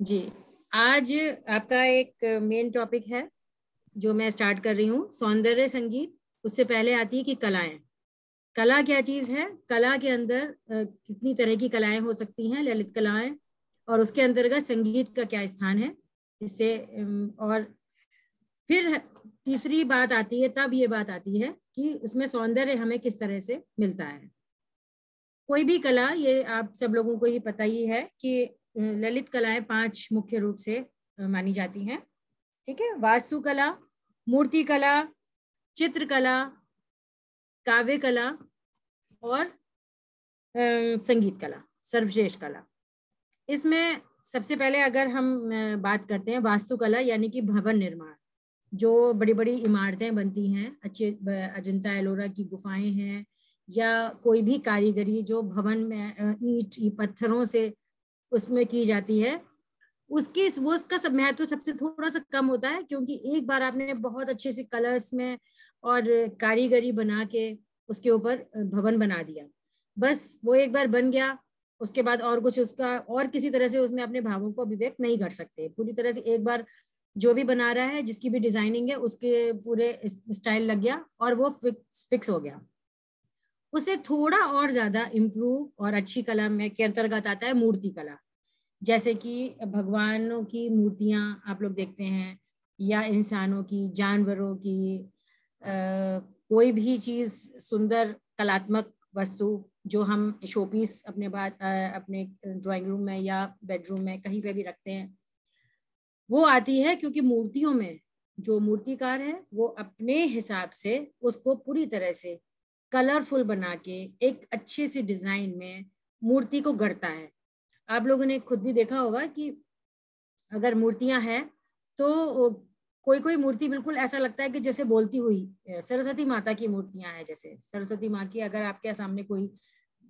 जी आज आपका एक मेन टॉपिक है जो मैं स्टार्ट कर रही हूँ सौंदर्य संगीत उससे पहले आती है कि कलाएं कला क्या चीज़ है कला के अंदर कितनी तरह की कलाएं हो सकती हैं ललित कलाएं और उसके अंतर्गत संगीत का क्या स्थान है इससे और फिर तीसरी बात आती है तब ये बात आती है कि उसमें सौंदर्य हमें किस तरह से मिलता है कोई भी कला ये आप सब लोगों को ही पता ही है कि ललित कलाएं पांच मुख्य रूप से मानी जाती हैं ठीक है वास्तुकला मूर्तिकला चित्रकला काव्य कला और संगीत कला सर्वश्रेष्ठ कला इसमें सबसे पहले अगर हम बात करते हैं वास्तुकला यानी कि भवन निर्माण जो बड़ी बड़ी इमारतें बनती हैं अच्छे अजंता एलोरा की गुफाएं हैं या कोई भी कारीगरी जो भवन में ईट पत्थरों से उसमें की जाती है उसकी वो उसका सब महत्व सबसे थोड़ा सा कम होता है क्योंकि एक बार आपने बहुत अच्छे से कलर्स में और कारीगरी बना के उसके ऊपर भवन बना दिया बस वो एक बार बन गया उसके बाद और कुछ उसका और किसी तरह से उसमें अपने भावों को अभिव्यक्त नहीं कर सकते पूरी तरह से एक बार जो भी बना रहा है जिसकी भी डिजाइनिंग है उसके पूरे स्टाइल लग गया और वो फिक्स फिक्स हो गया उसे थोड़ा और ज्यादा इम्प्रूव और अच्छी कला में के अंतर्गत आता है मूर्ति कला जैसे कि भगवानों की मूर्तियां आप लोग देखते हैं या इंसानों की जानवरों की आ, कोई भी चीज सुंदर कलात्मक वस्तु जो हम शोपीस अपने बात अपने ड्राइंग रूम में या बेडरूम में कहीं पे भी रखते हैं वो आती है क्योंकि मूर्तियों में जो मूर्तिकार है वो अपने हिसाब से उसको पूरी तरह से कलरफुल बना के एक अच्छे से डिजाइन में मूर्ति को गढ़ता है आप लोगों ने खुद भी देखा होगा कि अगर मूर्तियां हैं तो कोई कोई मूर्ति बिल्कुल ऐसा लगता है कि जैसे बोलती हुई सरस्वती माता की मूर्तियां हैं जैसे सरस्वती माँ की अगर आपके सामने कोई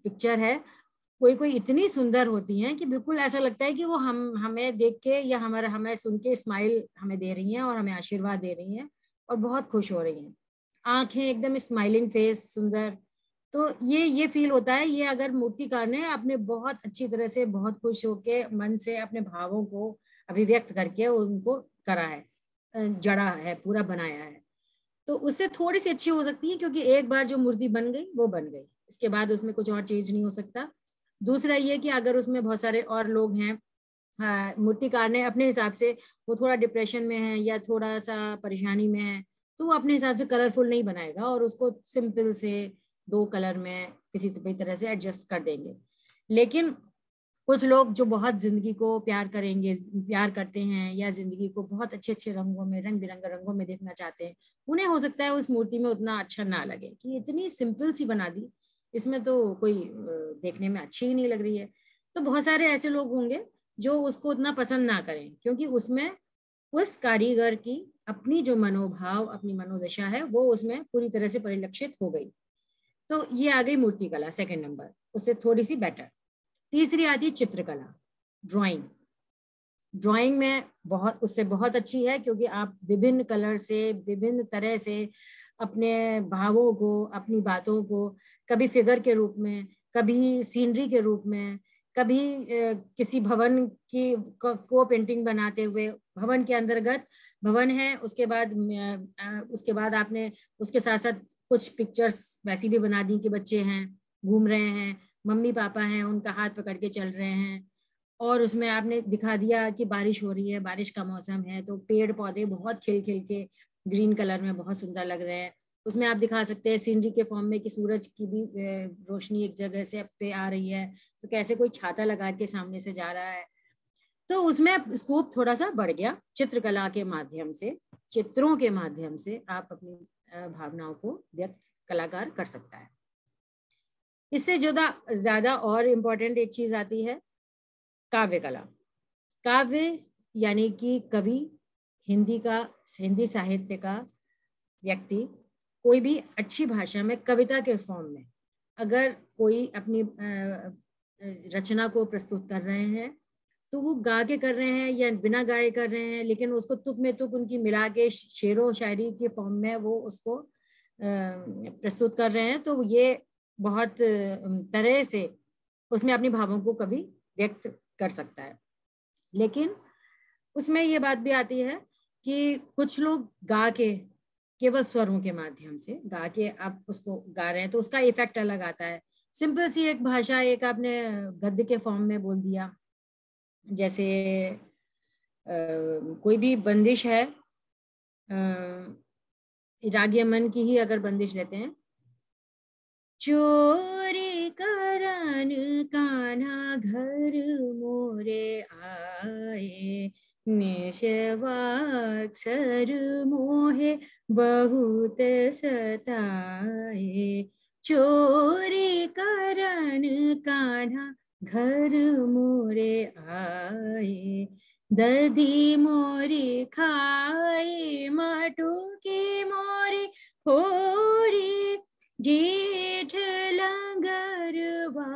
पिक्चर है कोई कोई इतनी सुंदर होती हैं कि बिल्कुल ऐसा लगता है कि वो हम हमें देख के या हमारा हमें सुन के स्माइल हमें दे रही हैं और हमें आशीर्वाद दे रही हैं और बहुत खुश हो रही हैं आंखें एकदम स्माइलिंग फेस सुंदर तो ये ये फील होता है ये अगर मूर्तिकार ने अपने बहुत अच्छी तरह से बहुत खुश होके मन से अपने भावों को अभिव्यक्त करके उनको करा है जड़ा है पूरा बनाया है तो उससे थोड़ी सी अच्छी हो सकती है क्योंकि एक बार जो मूर्ति बन गई वो बन गई इसके बाद उसमें कुछ और चेंज नहीं हो सकता दूसरा ये कि अगर उसमें बहुत सारे और लोग हैं मूर्तिकार ने अपने हिसाब से वो थोड़ा डिप्रेशन में है या थोड़ा सा परेशानी में है तो वो अपने हिसाब से कलरफुल नहीं बनाएगा और उसको सिंपल से दो कलर में किसी भी तरह से एडजस्ट कर देंगे लेकिन कुछ लोग जो बहुत जिंदगी को प्यार करेंगे प्यार करते हैं या जिंदगी को बहुत अच्छे अच्छे रंगों में रंग बिरंगे रंगों में देखना चाहते हैं उन्हें हो सकता है उस मूर्ति में उतना अच्छा ना लगे कि इतनी सिंपल सी बना दी इसमें तो कोई देखने में अच्छी ही नहीं लग रही है तो बहुत सारे ऐसे लोग होंगे जो उसको उतना पसंद ना करें क्योंकि उसमें उस कारीगर की अपनी जो मनोभाव अपनी मनोदशा है वो उसमें पूरी तरह से परिलक्षित हो गई तो ये आ गई मूर्तिकला सेकेंड नंबर उससे थोड़ी सी बेटर तीसरी आती चित्रकला ड्राइंग ड्राइंग में बहुत उससे बहुत अच्छी है क्योंकि आप विभिन्न कलर से विभिन्न तरह से अपने भावों को अपनी बातों को कभी फिगर के रूप में कभी सीनरी के रूप में कभी किसी भवन की को पेंटिंग बनाते हुए भवन के अंतर्गत भवन है उसके बाद उसके बाद आपने उसके साथ साथ कुछ पिक्चर्स वैसी भी बना दी कि बच्चे हैं घूम रहे हैं मम्मी पापा हैं उनका हाथ पकड़ के चल रहे हैं और उसमें आपने दिखा दिया कि बारिश हो रही है बारिश का मौसम है तो पेड़ पौधे बहुत खिल खिल के ग्रीन कलर में बहुत सुंदर लग रहे हैं उसमें आप दिखा सकते हैं सीनरी के फॉर्म में कि सूरज की भी रोशनी एक जगह से पे आ रही है तो कैसे कोई छाता लगा के सामने से जा रहा है तो उसमें स्कोप थोड़ा सा बढ़ गया चित्रकला के माध्यम से चित्रों के माध्यम से आप अपनी भावनाओं को व्यक्त कलाकार कर सकता है इससे जुदा ज्यादा और इम्पोर्टेंट एक चीज आती है काव्य कला काव्य यानी कि कवि हिंदी का हिंदी साहित्य का व्यक्ति कोई भी अच्छी भाषा में कविता के फॉर्म में अगर कोई अपनी रचना को प्रस्तुत कर रहे हैं तो वो गा के कर रहे हैं या बिना गाए कर रहे हैं लेकिन उसको तुक में तुक उनकी मिला के शेरों शायरी के फॉर्म में वो उसको प्रस्तुत कर रहे हैं तो ये बहुत तरह से उसमें अपने भावों को कभी व्यक्त कर सकता है लेकिन उसमें ये बात भी आती है कि कुछ लोग गा के केवल स्वरों के माध्यम से गा के आप उसको गा रहे हैं तो उसका इफेक्ट अलग आता है सिंपल सी एक भाषा एक आपने गद्य के फॉर्म में बोल दिया जैसे कोई भी बंदिश है राग मन की ही अगर बंदिश लेते हैं चोरी करन काना घर मोरे आए निशवाक्षर मोहे बहुत सताए चोरी करन काना घर मोरे आए दधी मोरी खाए मटू की मोरी होरी जेठ लंगरवा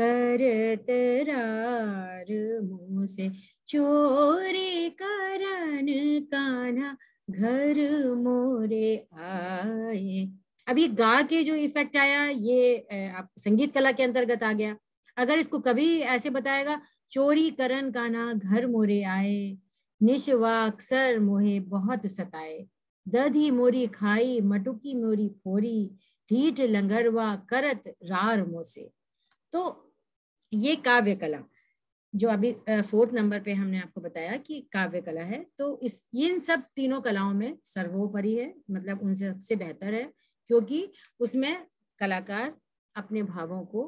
करत रार मुसे चोरी करन काना घर मोरे आए अभी गा के जो इफेक्ट आया ये आप संगीत कला के अंतर्गत आ गया अगर इसको कभी ऐसे बताएगा चोरी का ना घर मोरे आए निशवाक्सर मोहे बहुत सताए दधी मोरी खाई मटुकी मोरी फोरी ढीठ लंगरवा करत रार मोसे तो ये काव्य कला जो अभी फोर्थ नंबर पे हमने आपको बताया कि काव्य कला है तो इस इन सब तीनों कलाओं में सर्वोपरि है मतलब उनसे सबसे बेहतर है क्योंकि उसमें कलाकार अपने भावों को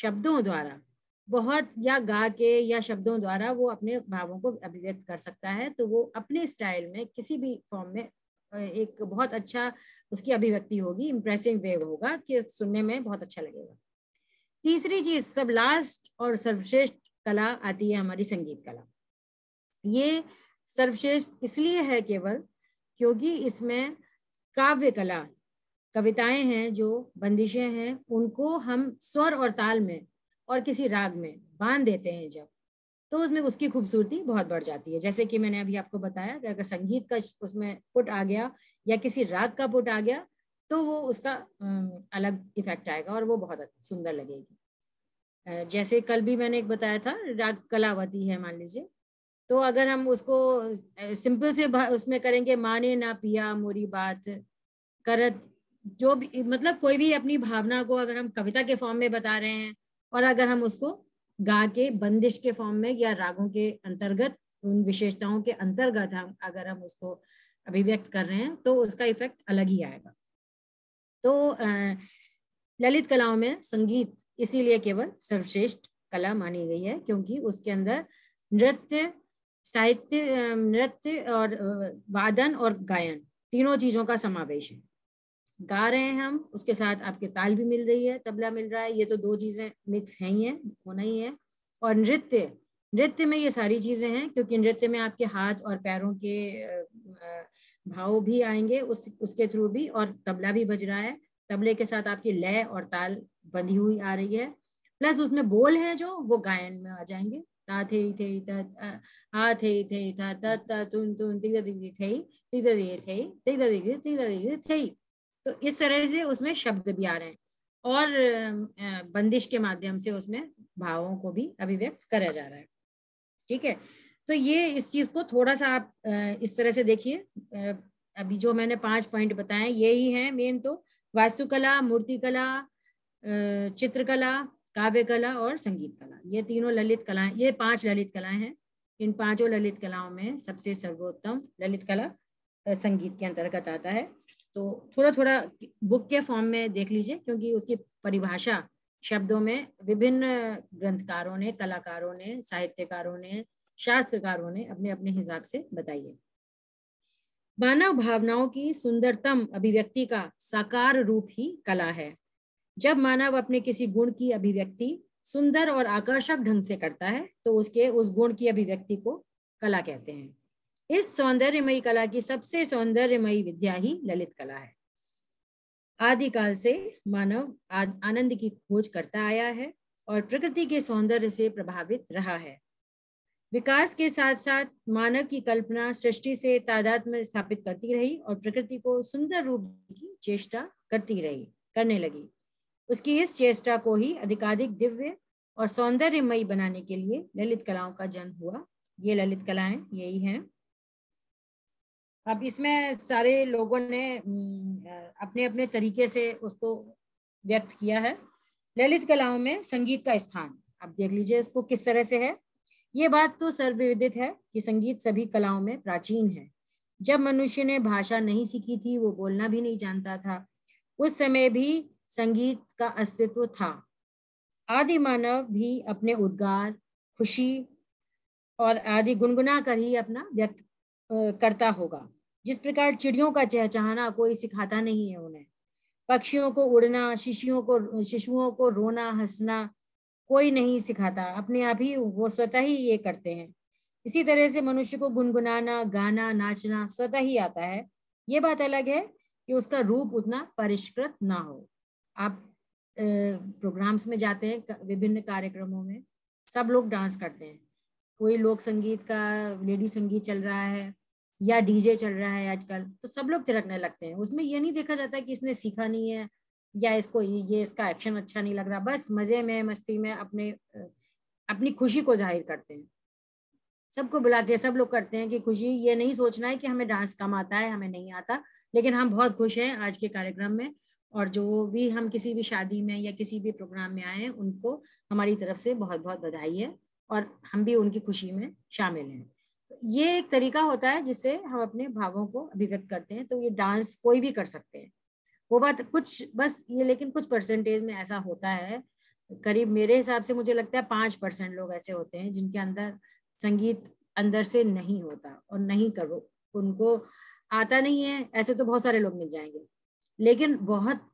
शब्दों द्वारा बहुत या गा के या शब्दों द्वारा वो अपने भावों को अभिव्यक्त कर सकता है तो वो अपने स्टाइल में किसी भी फॉर्म में एक बहुत अच्छा उसकी अभिव्यक्ति होगी इम्प्रेसिव वे होगा कि सुनने में बहुत अच्छा लगेगा तीसरी चीज सब लास्ट और सर्वश्रेष्ठ कला आती है हमारी संगीत कला ये सर्वश्रेष्ठ इसलिए है केवल क्योंकि इसमें काव्य कला कविताएं हैं जो बंदिशें हैं उनको हम स्वर और ताल में और किसी राग में बांध देते हैं जब तो उसमें उसकी खूबसूरती बहुत बढ़ जाती है जैसे कि मैंने अभी आपको बताया कि अगर संगीत का उसमें पुट आ गया या किसी राग का पुट आ गया तो वो उसका अलग इफेक्ट आएगा और वो बहुत सुंदर लगेगी जैसे कल भी मैंने एक बताया था राग कलावती है मान लीजिए तो अगर हम उसको सिंपल से उसमें करेंगे माने ना पिया मोरी बात करत जो भी मतलब कोई भी अपनी भावना को अगर हम कविता के फॉर्म में बता रहे हैं और अगर हम उसको गा के बंदिश के फॉर्म में या रागों के अंतर्गत उन विशेषताओं के अंतर्गत हम अगर हम उसको अभिव्यक्त कर रहे हैं तो उसका इफेक्ट अलग ही आएगा तो ललित कलाओं में संगीत इसीलिए केवल सर्वश्रेष्ठ कला मानी गई है क्योंकि उसके अंदर नृत्य साहित्य नृत्य और वादन और गायन तीनों चीजों का समावेश है गा रहे हैं हम उसके साथ आपके ताल भी मिल रही है तबला मिल रहा है ये तो दो चीजें मिक्स है ही है होना ही है और नृत्य नृत्य में ये सारी चीजें हैं क्योंकि नृत्य में आपके हाथ और पैरों के भाव भी आएंगे उस उसके थ्रू भी और तबला भी बज रहा है तबले के साथ आपकी लय और ताल बंधी हुई आ रही है प्लस उसमें बोल हैं जो वो गायन में आ जाएंगे ता थे थे आ थे थे था तुन तुन थे थे थे थे थे थे थे थे तो इस तरह से उसमें शब्द भी आ रहे हैं और बंदिश के माध्यम से उसमें भावों को भी अभिव्यक्त करा जा रहा है ठीक है तो ये इस चीज को थोड़ा सा आप इस तरह से देखिए अभी जो मैंने पांच पॉइंट बताए ये ही है मेन तो वास्तुकला मूर्तिकला चित्रकला काव्य कला और संगीत कला ये तीनों ललित कलाएं ये पांच ललित कलाएं हैं इन पांचों ललित कलाओं में सबसे सर्वोत्तम ललित कला संगीत के अंतर्गत आता है तो थोड़ा थोड़ा बुक के फॉर्म में देख लीजिए क्योंकि उसकी परिभाषा शब्दों में विभिन्न ग्रंथकारों ने कलाकारों ने साहित्यकारों ने शास्त्रकारों ने अपने अपने हिसाब से बताई है मानव भावनाओं की सुंदरतम अभिव्यक्ति का साकार रूप ही कला है जब मानव अपने किसी गुण की अभिव्यक्ति सुंदर और आकर्षक ढंग से करता है तो उसके उस गुण की अभिव्यक्ति को कला कहते हैं इस सौंदर्यमयी कला की सबसे सौंदर्यमयी विद्या ही ललित कला है आदिकाल से मानव आनंद की खोज करता आया है और प्रकृति के सौंदर्य से प्रभावित रहा है विकास के साथ साथ मानव की कल्पना सृष्टि से तादाद में स्थापित करती रही और प्रकृति को सुंदर रूप की चेष्टा करती रही करने लगी उसकी इस चेष्टा को ही अधिकाधिक दिव्य और सौंदर्यमयी बनाने के लिए ललित कलाओं का जन्म हुआ ये ललित कलाएं यही हैं अब इसमें सारे लोगों ने अपने अपने तरीके से उसको व्यक्त किया है ललित कलाओं में संगीत का स्थान आप देख लीजिए इसको किस तरह से है ये बात तो सर्वविदित है कि संगीत सभी कलाओं में प्राचीन है जब मनुष्य ने भाषा नहीं सीखी थी वो बोलना भी नहीं जानता था उस समय भी संगीत का अस्तित्व था आदि मानव भी अपने उद्गार खुशी और आदि गुनगुना कर ही अपना व्यक्त करता होगा जिस प्रकार चिड़ियों का चहचहाना कोई सिखाता नहीं है उन्हें पक्षियों को उड़ना शिशुओं को शिशुओं को रोना हंसना कोई नहीं सिखाता अपने आप ही वो स्वतः ही ये करते हैं इसी तरह से मनुष्य को गुनगुनाना गाना नाचना स्वतः ही आता है ये बात अलग है कि उसका रूप उतना परिष्कृत ना हो आप प्रोग्राम्स में जाते हैं विभिन्न कार्यक्रमों में सब लोग डांस करते हैं कोई लोक संगीत का लेडी संगीत चल रहा है या डीजे चल रहा है आजकल तो सब लोग थिरकने लगते हैं उसमें ये नहीं देखा जाता कि इसने सीखा नहीं है या इसको ये इसका एक्शन अच्छा नहीं लग रहा बस मजे में मस्ती में अपने अपनी खुशी को जाहिर करते हैं सबको बुला के सब लोग करते हैं कि खुशी ये नहीं सोचना है कि हमें डांस कम आता है हमें नहीं आता लेकिन हम बहुत खुश हैं आज के कार्यक्रम में और जो भी हम किसी भी शादी में या किसी भी प्रोग्राम में आए हैं उनको हमारी तरफ से बहुत बहुत बधाई है और हम भी उनकी खुशी में शामिल हैं ये एक तरीका होता है जिससे हम अपने भावों को अभिव्यक्त करते हैं तो ये डांस कोई भी कर सकते हैं वो बात कुछ बस ये लेकिन कुछ परसेंटेज में ऐसा होता है करीब मेरे हिसाब से मुझे लगता है पाँच परसेंट लोग ऐसे होते हैं जिनके अंदर संगीत अंदर से नहीं होता और नहीं करो उनको आता नहीं है ऐसे तो बहुत सारे लोग मिल जाएंगे लेकिन बहुत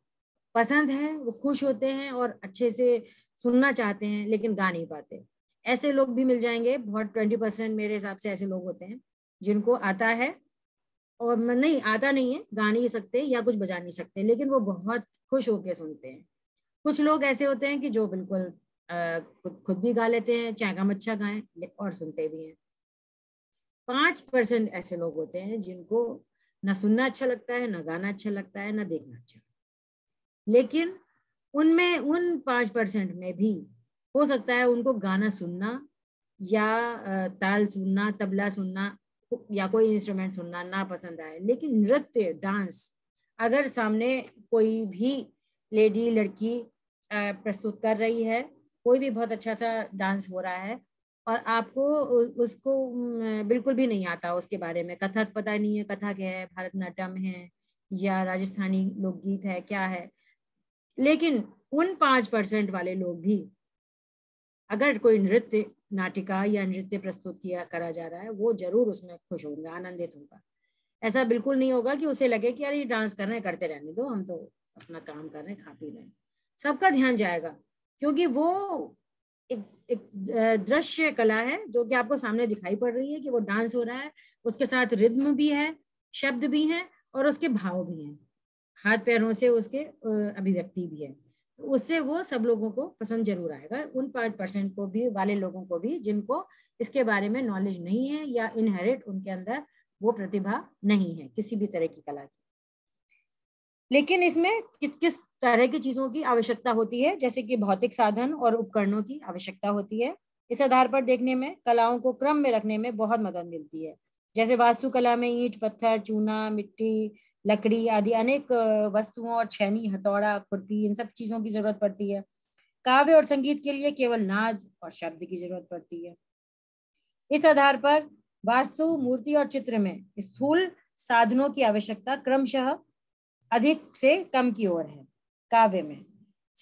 पसंद है वो खुश होते हैं और अच्छे से सुनना चाहते हैं लेकिन गा नहीं पाते ऐसे लोग भी मिल जाएंगे बहुत ट्वेंटी परसेंट मेरे हिसाब से ऐसे लोग होते हैं जिनको आता है और नहीं आता नहीं है गा नहीं सकते या कुछ बजा नहीं सकते लेकिन वो बहुत खुश होके सुनते हैं कुछ लोग ऐसे होते हैं कि जो बिल्कुल खुद भी गा लेते हैं चाहे गम अच्छा गाएं और सुनते भी हैं पाँच परसेंट ऐसे लोग होते हैं जिनको ना सुनना अच्छा लगता है ना गाना अच्छा लगता है ना देखना अच्छा लेकिन उनमें उन पाँच परसेंट में भी हो सकता है उनको गाना सुनना या ताल सुनना तबला सुनना या कोई इंस्ट्रूमेंट सुनना ना पसंद आए लेकिन नृत्य डांस अगर सामने कोई भी लेडी लड़की प्रस्तुत कर रही है कोई भी बहुत अच्छा सा डांस हो रहा है और आपको उसको बिल्कुल भी नहीं आता उसके बारे में कथक पता नहीं है कथक है भारतनाट्यम है या राजस्थानी लोकगीत है क्या है लेकिन उन पाँच परसेंट वाले लोग भी अगर कोई नृत्य नाटिका या नृत्य प्रस्तुत किया करा जा रहा है वो जरूर उसमें खुश होगा आनंदित होगा ऐसा बिल्कुल नहीं होगा कि उसे लगे कि अरे डांस कर रहे हैं करते रहने दो हम तो अपना काम कर रहे हैं खा पी रहे सबका ध्यान जाएगा क्योंकि वो एक, एक दृश्य कला है जो कि आपको सामने दिखाई पड़ रही है कि वो डांस हो रहा है उसके साथ रिद्म भी है शब्द भी है और उसके भाव भी हैं हाथ पैरों से उसके अभिव्यक्ति भी है उससे वो सब लोगों को पसंद जरूर आएगा उन पाँच परसेंट को भी वाले लोगों को भी जिनको इसके बारे में नॉलेज नहीं है या इनहेरिट उनके अंदर वो प्रतिभा नहीं है किसी भी तरह की कला की लेकिन इसमें कि, किस तरह की चीजों की आवश्यकता होती है जैसे कि भौतिक साधन और उपकरणों की आवश्यकता होती है इस आधार पर देखने में कलाओं को क्रम में रखने में बहुत मदद मिलती है जैसे वास्तुकला में ईट पत्थर चूना मिट्टी लकड़ी आदि अनेक वस्तुओं और छैनी हथौड़ा खुरपी इन सब चीजों की जरूरत पड़ती है काव्य और संगीत के लिए केवल नाद और शब्द की जरूरत पड़ती है इस आधार पर वास्तु मूर्ति और चित्र में स्थूल साधनों की आवश्यकता क्रमशः अधिक से कम की ओर है काव्य में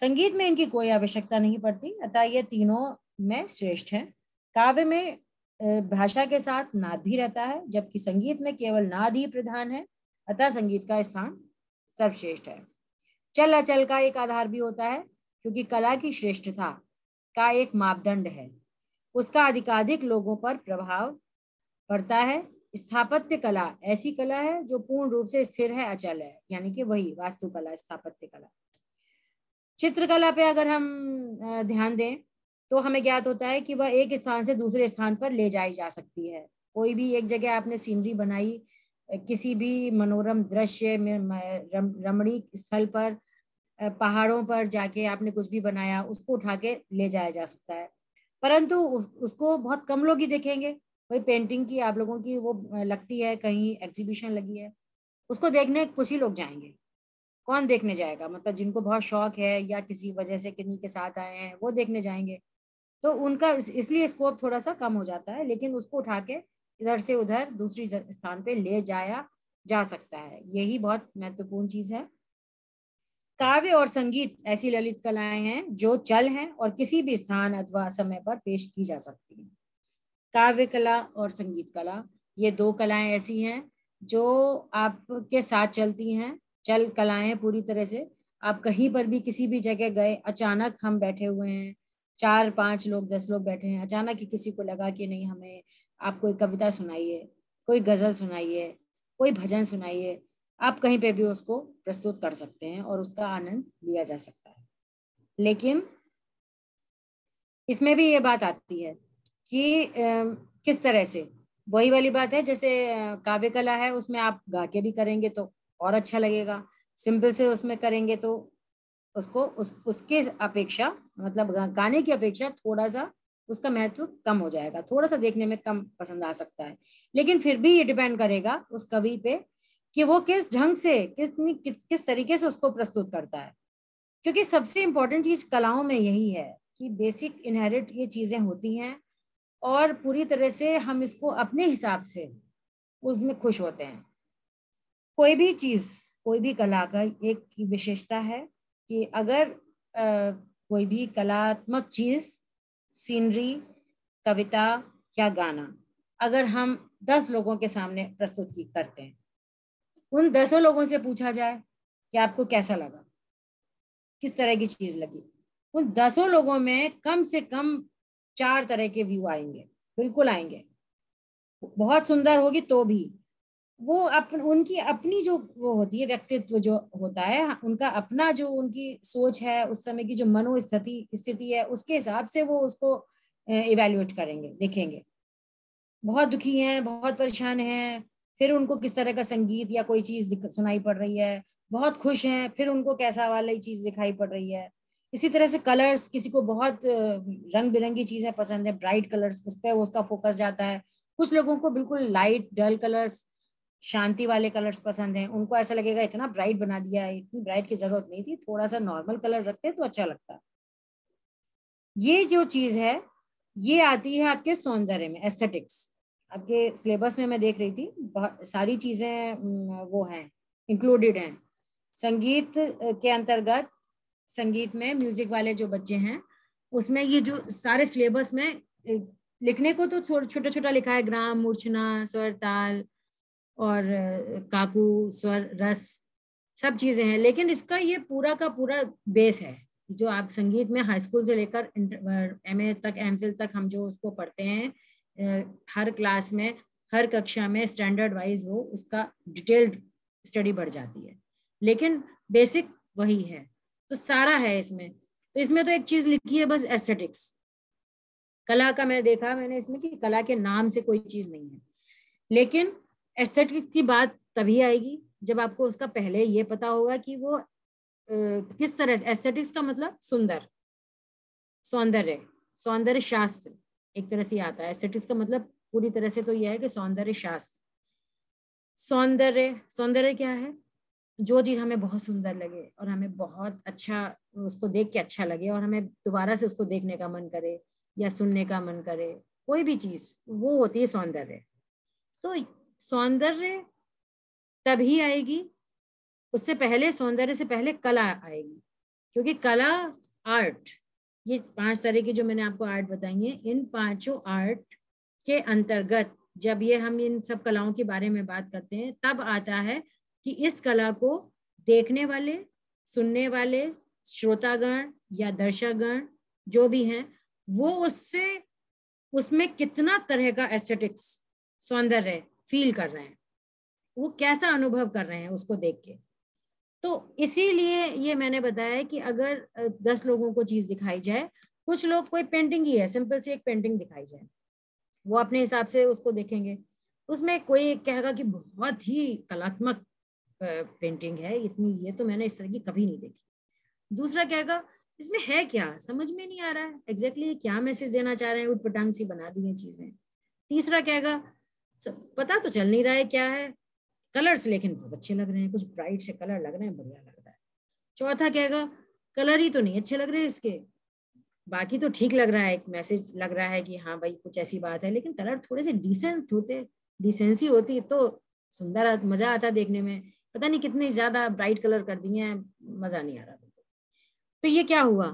संगीत में इनकी कोई आवश्यकता नहीं पड़ती अतः ये तीनों में श्रेष्ठ है काव्य में भाषा के साथ नाद भी रहता है जबकि संगीत में केवल नाद ही प्रधान है अतः संगीत का स्थान सर्वश्रेष्ठ है चल अचल का एक आधार भी होता है क्योंकि कला की श्रेष्ठता का एक मापदंड है उसका अधिकाधिक लोगों पर प्रभाव पड़ता है स्थापत्य कला ऐसी कला है जो पूर्ण रूप से स्थिर है अचल है यानी कि वही वास्तुकला स्थापत्य कला चित्रकला पे अगर हम ध्यान दें तो हमें ज्ञात होता है कि वह एक स्थान से दूसरे स्थान पर ले जाई जा सकती है कोई भी एक जगह आपने सीनरी बनाई किसी भी मनोरम दृश्य में रमणीक स्थल पर पहाड़ों पर जाके आपने कुछ भी बनाया उसको उठा के ले जाया जा सकता है परंतु उसको बहुत कम लोग ही देखेंगे वही पेंटिंग की आप लोगों की वो लगती है कहीं एग्जीबिशन लगी है उसको देखने कुछ ही लोग जाएंगे कौन देखने जाएगा मतलब जिनको बहुत शौक है या किसी वजह से किन्हीं के साथ आए हैं वो देखने जाएंगे तो उनका इसलिए स्कोप थोड़ा सा कम हो जाता है लेकिन उसको उठा के इधर से उधर दूसरी स्थान पे ले जाया जा सकता है यही बहुत महत्वपूर्ण चीज है काव्य और संगीत ऐसी ललित कलाएं हैं जो चल हैं और किसी भी स्थान अथवा समय पर पेश की जा सकती हैं काव्य कला और संगीत कला ये दो कलाएं ऐसी हैं जो आपके साथ चलती हैं चल कलाएं पूरी तरह से आप कहीं पर भी किसी भी जगह गए अचानक हम बैठे हुए हैं चार पांच लोग दस लोग बैठे हैं अचानक ही किसी को लगा कि नहीं हमें आप कोई कविता सुनाइए कोई गज़ल सुनाइए कोई भजन सुनाइए आप कहीं पे भी उसको प्रस्तुत कर सकते हैं और उसका आनंद लिया जा सकता है लेकिन इसमें भी ये बात आती है कि किस तरह से वही वाली बात है जैसे काव्य कला है उसमें आप गा के भी करेंगे तो और अच्छा लगेगा सिंपल से उसमें करेंगे तो उसको उस उसके अपेक्षा मतलब गाने की अपेक्षा थोड़ा सा उसका महत्व कम हो जाएगा थोड़ा सा देखने में कम पसंद आ सकता है लेकिन फिर भी ये डिपेंड करेगा उस कवि पे कि वो किस ढंग से किस कि, किस तरीके से उसको प्रस्तुत करता है क्योंकि सबसे इम्पोर्टेंट चीज कलाओं में यही है कि बेसिक इनहेरिट ये चीज़ें होती हैं और पूरी तरह से हम इसको अपने हिसाब से उसमें खुश होते हैं कोई भी चीज़ कोई भी कला का एक विशेषता है कि अगर आ, कोई भी कलात्मक चीज़ सीनरी कविता या गाना अगर हम दस लोगों के सामने प्रस्तुत की करते हैं उन दसों लोगों से पूछा जाए कि आपको कैसा लगा किस तरह की चीज लगी उन दसों लोगों में कम से कम चार तरह के व्यू आएंगे बिल्कुल आएंगे बहुत सुंदर होगी तो भी वो अपन उनकी अपनी जो वो होती है व्यक्तित्व जो होता है हाँ, उनका अपना जो उनकी सोच है उस समय की जो मनोस्थिति स्थिति है उसके हिसाब से वो उसको इवेल्युएट करेंगे देखेंगे बहुत दुखी हैं बहुत परेशान हैं फिर उनको किस तरह का संगीत या कोई चीज़ सुनाई पड़ रही है बहुत खुश हैं फिर उनको कैसा वाली चीज़ दिखाई पड़ रही है इसी तरह से कलर्स किसी को बहुत रंग बिरंगी चीज़ें पसंद है ब्राइट कलर्स उस पर उसका फोकस जाता है कुछ लोगों को बिल्कुल लाइट डल कलर्स शांति वाले कलर्स पसंद हैं उनको ऐसा लगेगा इतना ब्राइट बना दिया है इतनी ब्राइट की जरूरत नहीं थी थोड़ा सा नॉर्मल कलर रखते तो अच्छा लगता ये जो चीज है ये आती है आपके सौंदर्य में एस्थेटिक्स आपके सिलेबस में मैं देख रही थी सारी चीजें वो हैं इंक्लूडेड हैं संगीत के अंतर्गत संगीत में म्यूजिक वाले जो बच्चे हैं उसमें ये जो सारे सिलेबस में लिखने को तो छोटा छोटा लिखा है ग्राम मूर्छना स्वर ताल और काकू स्वर रस सब चीज़ें हैं लेकिन इसका ये पूरा का पूरा बेस है जो आप संगीत में हाई स्कूल से लेकर एम तक एम तक हम जो उसको पढ़ते हैं हर क्लास में हर कक्षा में स्टैंडर्ड वाइज वो उसका डिटेल्ड स्टडी बढ़ जाती है लेकिन बेसिक वही है तो सारा है इसमें तो इसमें तो एक चीज़ लिखी है बस एस्थेटिक्स कला का मैं देखा मैंने इसमें कि कला के नाम से कोई चीज़ नहीं है लेकिन एस्थेटिक की बात तभी आएगी जब आपको उसका पहले ये पता होगा कि वो किस तरह से एस्थेटिक्स का मतलब सुंदर सौंदर्य सौंदर्य शास्त्र एक तरह से आता है एस्थेटिक्स का मतलब पूरी तरह से तो यह है कि सौंदर्य शास्त्र सौंदर्य सौंदर्य क्या है जो चीज़ हमें बहुत सुंदर लगे और हमें बहुत अच्छा उसको देख के अच्छा लगे और हमें दोबारा से उसको देखने का मन करे या सुनने का मन करे कोई भी चीज़ वो होती है सौंदर्य तो सौंदर्य तभी आएगी उससे पहले सौंदर्य से पहले कला आएगी क्योंकि कला आर्ट ये पांच तरह की जो मैंने आपको आर्ट बताई है इन पांचों आर्ट के अंतर्गत जब ये हम इन सब कलाओं के बारे में बात करते हैं तब आता है कि इस कला को देखने वाले सुनने वाले श्रोतागण या दर्शकगण जो भी हैं वो उससे उसमें कितना तरह का एस्थेटिक्स सौंदर्य फील कर रहे हैं वो कैसा अनुभव कर रहे हैं उसको देख के तो इसीलिए ये मैंने बताया कि अगर दस लोगों को चीज दिखाई जाए कुछ लोग कोई पेंटिंग ही है सिंपल सी एक पेंटिंग दिखाई जाए वो अपने हिसाब से उसको देखेंगे उसमें कोई कहेगा कि बहुत ही कलात्मक पेंटिंग है इतनी ये तो मैंने इस तरह की कभी नहीं देखी दूसरा कहेगा इसमें है क्या समझ में नहीं आ रहा है एग्जैक्टली exactly क्या मैसेज देना चाह रहे हैं उठ पटांग सी बना दी हैं चीजें तीसरा कहेगा पता तो चल नहीं रहा है क्या है कलर्स लेकिन बहुत अच्छे लग रहे हैं कुछ ब्राइट से कलर लग रहे हैं बढ़िया लग रहा है चौथा कहेगा कलर ही तो नहीं अच्छे लग रहे हैं इसके बाकी तो ठीक लग रहा है एक मैसेज लग रहा है कि हाँ भाई कुछ ऐसी बात है लेकिन कलर थोड़े से डिसेंट होते डिसेंसी होती तो सुंदर मजा आता देखने में पता नहीं कितने ज्यादा ब्राइट कलर कर दिए हैं मजा नहीं आ रहा तो ये क्या हुआ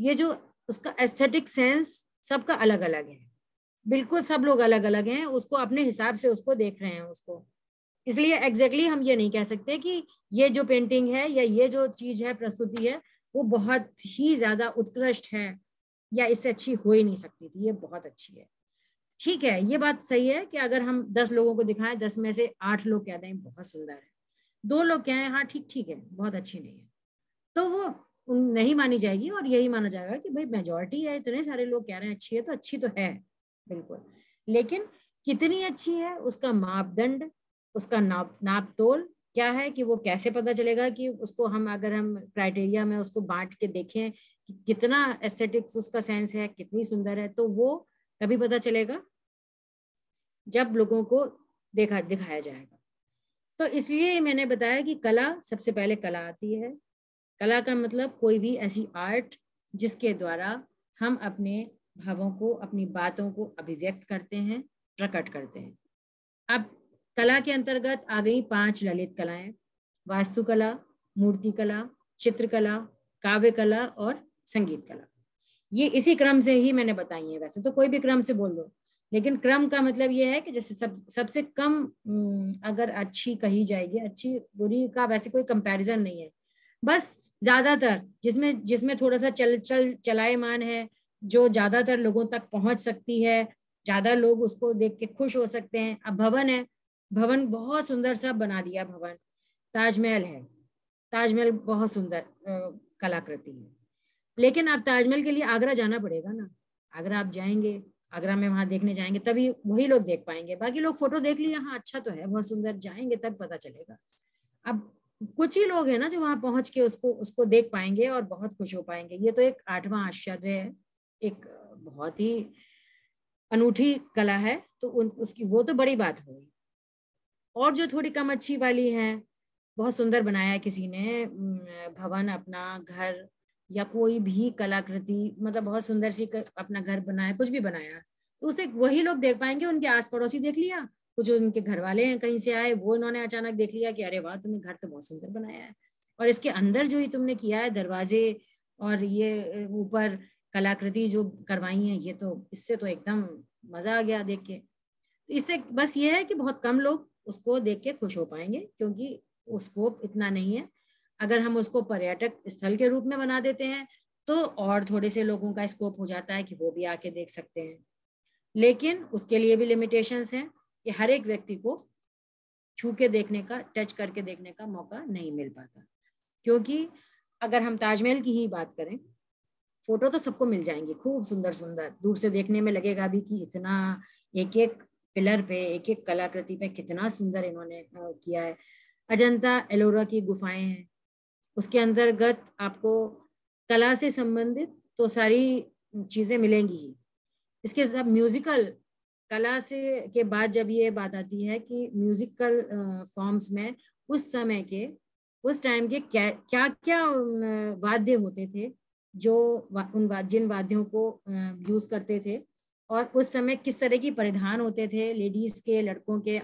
ये जो उसका एस्थेटिक सेंस सबका अलग अलग है बिल्कुल सब लोग अलग अलग हैं उसको अपने हिसाब से उसको देख रहे हैं उसको इसलिए एग्जैक्टली exactly हम ये नहीं कह सकते कि ये जो पेंटिंग है या ये जो चीज है प्रस्तुति है वो बहुत ही ज्यादा उत्कृष्ट है या इससे अच्छी हो ही नहीं सकती थी ये बहुत अच्छी है ठीक है ये बात सही है कि अगर हम दस लोगों को दिखाएं दस में से आठ लोग कह दें बहुत सुंदर है दो लोग कहें हाँ ठीक ठीक है बहुत अच्छी नहीं है तो वो नहीं मानी जाएगी और यही माना जाएगा कि भाई मेजोरिटी है इतने सारे लोग कह रहे हैं अच्छी है तो अच्छी तो है बिल्कुल लेकिन कितनी अच्छी है उसका मापदंड उसका नाप नाप तोल क्या है कि वो कैसे पता चलेगा कि उसको हम अगर हम क्राइटेरिया में उसको बांट के देखें कि कितना एस्थेटिक्स उसका सेंस है कितनी सुंदर है तो वो तभी पता चलेगा जब लोगों को देखा दिखाया जाएगा तो इसलिए मैंने बताया कि कला सबसे पहले कला आती है कला का मतलब कोई भी ऐसी आर्ट जिसके द्वारा हम अपने भावों को अपनी बातों को अभिव्यक्त करते हैं प्रकट करते हैं अब कला के अंतर्गत आ गई पांच ललित कलाएं वास्तुकला मूर्तिकला चित्रकला काव्य कला और संगीत कला ये इसी क्रम से ही मैंने बताई है वैसे तो कोई भी क्रम से बोल दो लेकिन क्रम का मतलब ये है कि जैसे सब सबसे कम अगर अच्छी कही जाएगी अच्छी बुरी का वैसे कोई कंपैरिजन नहीं है बस ज्यादातर जिसमें जिसमें थोड़ा सा चल चल चलायमान है जो ज़्यादातर लोगों तक पहुंच सकती है ज़्यादा लोग उसको देख के खुश हो सकते हैं अब भवन है भवन बहुत सुंदर सा बना दिया भवन ताजमहल है ताजमहल बहुत सुंदर कलाकृति है लेकिन आप ताजमहल के लिए आगरा जाना पड़ेगा ना आगरा आप जाएंगे आगरा में वहां देखने जाएंगे तभी वही लोग देख पाएंगे बाकी लोग फोटो देख लिए हाँ अच्छा तो है बहुत सुंदर जाएंगे तब पता चलेगा अब कुछ ही लोग हैं ना जो वहां पहुंच के उसको उसको देख पाएंगे और बहुत खुश हो पाएंगे ये तो एक आठवां आश्चर्य है एक बहुत ही अनूठी कला है तो उन उसकी वो तो बड़ी बात हुई और जो थोड़ी कम अच्छी वाली है बहुत सुंदर बनाया है किसी ने भवन अपना घर या कोई भी कलाकृति मतलब बहुत सुंदर सी अपना घर बनाया कुछ भी बनाया तो उसे वही लोग देख पाएंगे उनके आस पड़ोसी देख लिया कुछ उनके घर वाले हैं कहीं से आए वो इन्होंने अचानक देख लिया कि अरे वाह तुमने घर तो बहुत सुंदर बनाया है और इसके अंदर जो ही तुमने किया है दरवाजे और ये ऊपर कलाकृति जो करवाई है ये तो इससे तो एकदम मजा आ गया देख के तो इससे बस ये है कि बहुत कम लोग उसको देख के खुश हो पाएंगे क्योंकि स्कोप इतना नहीं है अगर हम उसको पर्यटक स्थल के रूप में बना देते हैं तो और थोड़े से लोगों का स्कोप हो जाता है कि वो भी आके देख सकते हैं लेकिन उसके लिए भी लिमिटेशंस हैं कि हर एक व्यक्ति को छू के देखने का टच करके देखने का मौका नहीं मिल पाता क्योंकि अगर हम ताजमहल की ही बात करें फोटो तो सबको मिल जाएंगी खूब सुंदर सुंदर दूर से देखने में लगेगा भी कि इतना एक एक पिलर पे एक एक कलाकृति पे कितना सुंदर इन्होंने किया है अजंता एलोरा की गुफाएं हैं उसके अंतर्गत आपको कला से संबंधित तो सारी चीज़ें मिलेंगी ही इसके साथ म्यूजिकल कला से के बाद जब ये बात आती है कि म्यूजिकल फॉर्म्स में उस समय के उस टाइम के क्या क्या क्या वाद्य होते थे जो उन जिन वाद्यों को यूज करते थे और उस समय किस तरह की परिधान होते थे लेडीज के लड़कों के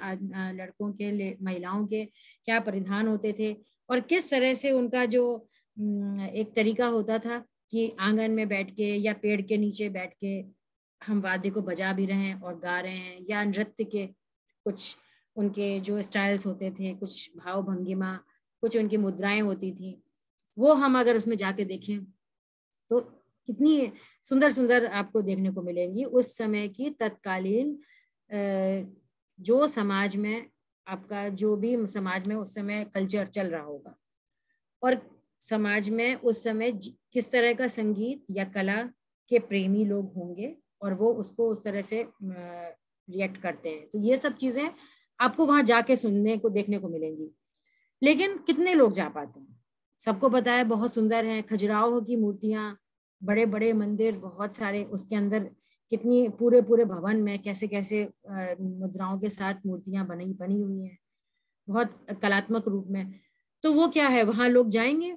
लड़कों के महिलाओं के क्या परिधान होते थे और किस तरह से उनका जो एक तरीका होता था कि आंगन में बैठ के या पेड़ के नीचे बैठ के हम वाद्य को बजा भी रहे हैं और गा रहे हैं या नृत्य के कुछ उनके जो स्टाइल्स होते थे कुछ भाव भंगिमा कुछ उनकी मुद्राएं होती थी वो हम अगर उसमें जाके देखें तो कितनी सुंदर सुंदर आपको देखने को मिलेंगी उस समय की तत्कालीन जो समाज में आपका जो भी समाज में उस समय कल्चर चल रहा होगा और समाज में उस समय किस तरह का संगीत या कला के प्रेमी लोग होंगे और वो उसको उस तरह से रिएक्ट करते हैं तो ये सब चीज़ें आपको वहाँ जाके सुनने को देखने को मिलेंगी लेकिन कितने लोग जा पाते हैं सबको पता है बहुत सुंदर है खजुराहो की मूर्तियां बड़े बड़े मंदिर बहुत सारे उसके अंदर कितनी पूरे पूरे भवन में कैसे कैसे मुद्राओं के साथ मूर्तियां बनी बनी हुई हैं बहुत कलात्मक रूप में तो वो क्या है वहां लोग जाएंगे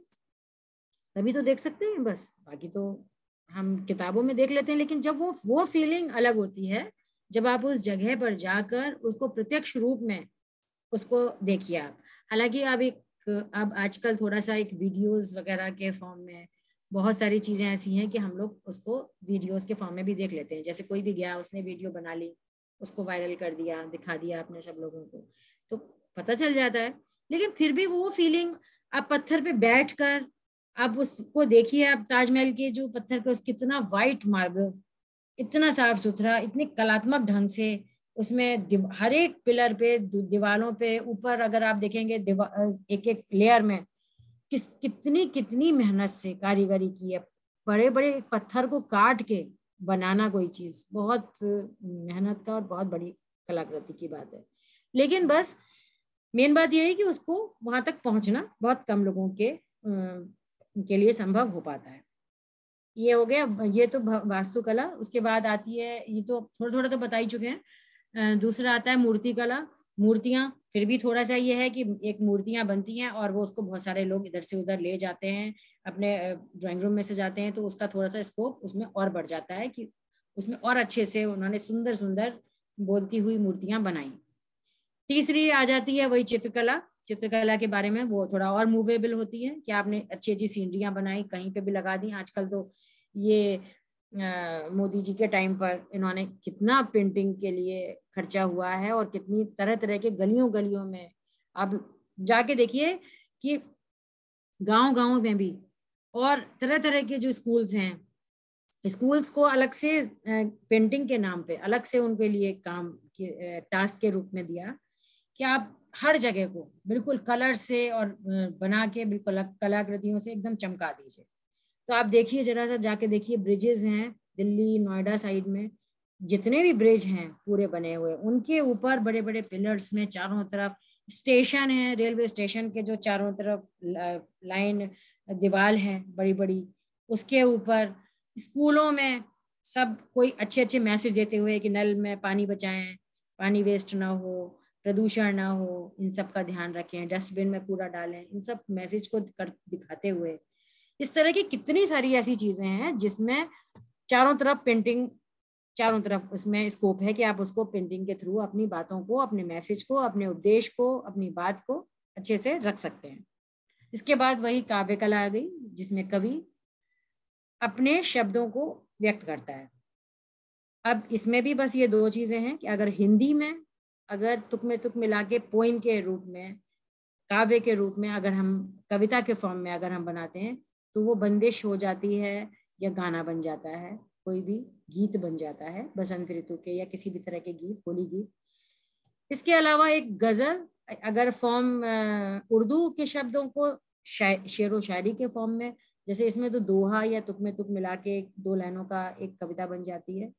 तभी तो देख सकते हैं बस बाकी तो हम किताबों में देख लेते हैं लेकिन जब वो वो फीलिंग अलग होती है जब आप उस जगह पर जाकर उसको प्रत्यक्ष रूप में उसको देखिए आप हालांकि आप एक अब आजकल थोड़ा सा एक वीडियोस वगैरह के फॉर्म में बहुत सारी चीज़ें ऐसी हैं कि हम लोग उसको वीडियोस के फॉर्म में भी देख लेते हैं जैसे कोई भी गया उसने वीडियो बना ली उसको वायरल कर दिया दिखा दिया अपने सब लोगों को तो पता चल जाता है लेकिन फिर भी वो फीलिंग आप पत्थर पे बैठ कर आप उसको देखिए आप ताजमहल के जो पत्थर का उस कितना वाइट मार्बल इतना साफ सुथरा इतने कलात्मक ढंग से उसमें हर एक पिलर पे दीवारों पे ऊपर अगर आप देखेंगे एक एक लेयर में किस कितनी कितनी मेहनत से कारीगरी की है बड़े बड़े एक पत्थर को काट के बनाना कोई चीज बहुत मेहनत का और बहुत बड़ी कलाकृति की बात है लेकिन बस मेन बात यह है कि उसको वहां तक पहुंचना बहुत कम लोगों के के लिए संभव हो पाता है ये हो गया ये तो वास्तुकला उसके बाद आती है ये तो थोड़ा थोड़ा तो बता ही चुके हैं दूसरा आता है मूर्ति कला मूर्तियां फिर भी थोड़ा सा ये है कि एक मूर्तियां बनती हैं और वो उसको बहुत सारे लोग इधर से उधर ले जाते हैं अपने ड्राइंग रूम में से जाते हैं तो उसका थोड़ा सा स्कोप उसमें और बढ़ जाता है कि उसमें और अच्छे से उन्होंने सुंदर सुंदर बोलती हुई मूर्तियां बनाई तीसरी आ जाती है वही चित्रकला चित्रकला के बारे में वो थोड़ा और मूवेबल होती है कि आपने अच्छी अच्छी सीनरियां बनाई कहीं पे भी लगा दी आजकल तो ये मोदी जी के टाइम पर इन्होंने कितना पेंटिंग के लिए खर्चा हुआ है और कितनी तरह तरह के गलियों गलियों में आप जाके देखिए कि गांव गांव में भी और तरह तरह के जो स्कूल्स हैं स्कूल्स को अलग से पेंटिंग के नाम पे अलग से उनके लिए काम के टास्क के रूप में दिया कि आप हर जगह को बिल्कुल कलर से और बना के बिल्कुल कलाकृतियों से एकदम चमका दीजिए तो आप देखिए जरा सा जाके देखिए ब्रिजेज हैं दिल्ली नोएडा साइड में जितने भी ब्रिज हैं पूरे बने हुए उनके ऊपर बड़े बड़े पिलर्स में चारों तरफ स्टेशन है रेलवे स्टेशन के जो चारों तरफ लाइन दीवार है बड़ी बड़ी उसके ऊपर स्कूलों में सब कोई अच्छे अच्छे मैसेज देते हुए कि नल में पानी बचाएं पानी वेस्ट ना हो प्रदूषण ना हो इन सब का ध्यान रखें डस्टबिन में कूड़ा डालें इन सब मैसेज को कर दिखाते हुए इस तरह की कितनी सारी ऐसी चीजें हैं जिसमें चारों तरफ पेंटिंग चारों तरफ उसमें स्कोप है कि आप उसको पेंटिंग के थ्रू अपनी बातों को अपने मैसेज को अपने उद्देश्य को अपनी बात को अच्छे से रख सकते हैं इसके बाद वही काव्य कला आ गई जिसमें कवि अपने शब्दों को व्यक्त करता है अब इसमें भी बस ये दो चीजें हैं कि अगर हिंदी में अगर तुक में तुक मिला के पोइम के रूप में काव्य के रूप में अगर हम कविता के फॉर्म में अगर हम बनाते हैं तो वो बंदिश हो जाती है या गाना बन जाता है कोई भी गीत बन जाता है बसंत ऋतु के या किसी भी तरह के गीत होली गीत इसके अलावा एक गज़ल अगर फॉर्म उर्दू के शब्दों को शेर व शायरी के फॉर्म में जैसे इसमें तो दोहा या तुक में तुक मिला के दो लाइनों का एक कविता बन जाती है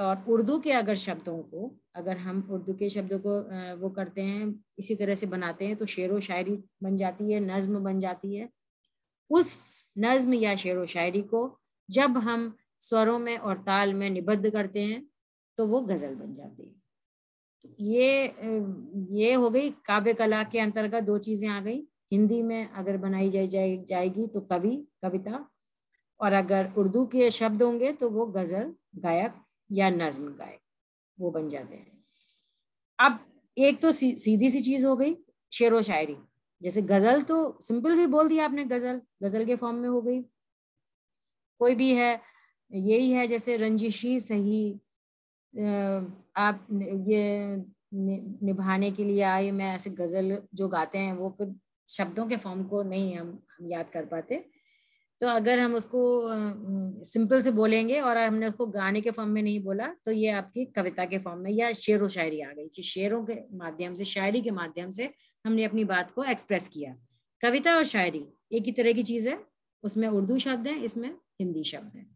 और उर्दू के अगर शब्दों को अगर हम उर्दू के शब्दों को वो करते हैं इसी तरह से बनाते हैं तो शेर व शायरी बन जाती है नज्म बन जाती है उस नज्म या शेर व शायरी को जब हम स्वरों में और ताल में निबद्ध करते हैं तो वो गज़ल बन जाती है तो ये ये हो गई काव्य कला के अंतर्गत दो चीज़ें आ गई हिंदी में अगर बनाई जाए जाए जाएगी तो कवि कविता और अगर उर्दू के शब्द होंगे तो वो गज़ल गायक या नज्म गायक वो बन जाते हैं अब एक तो सी, सीधी सी चीज़ हो गई शेर व शायरी जैसे गजल तो सिंपल भी बोल दिया आपने गजल गजल के फॉर्म में हो गई कोई भी है यही है जैसे रंजिशी सही आप ये निभाने के लिए आए मैं ऐसे गजल जो गाते हैं वो फिर शब्दों के फॉर्म को नहीं हम हम याद कर पाते तो अगर हम उसको सिंपल से बोलेंगे और हमने उसको गाने के फॉर्म में नहीं बोला तो ये आपकी कविता के फॉर्म में या शेर व शायरी आ गई कि शेरों के माध्यम से शायरी के माध्यम से हमने अपनी बात को एक्सप्रेस किया कविता और शायरी एक ही तरह की चीज़ है उसमें उर्दू शब्द है इसमें हिंदी शब्द है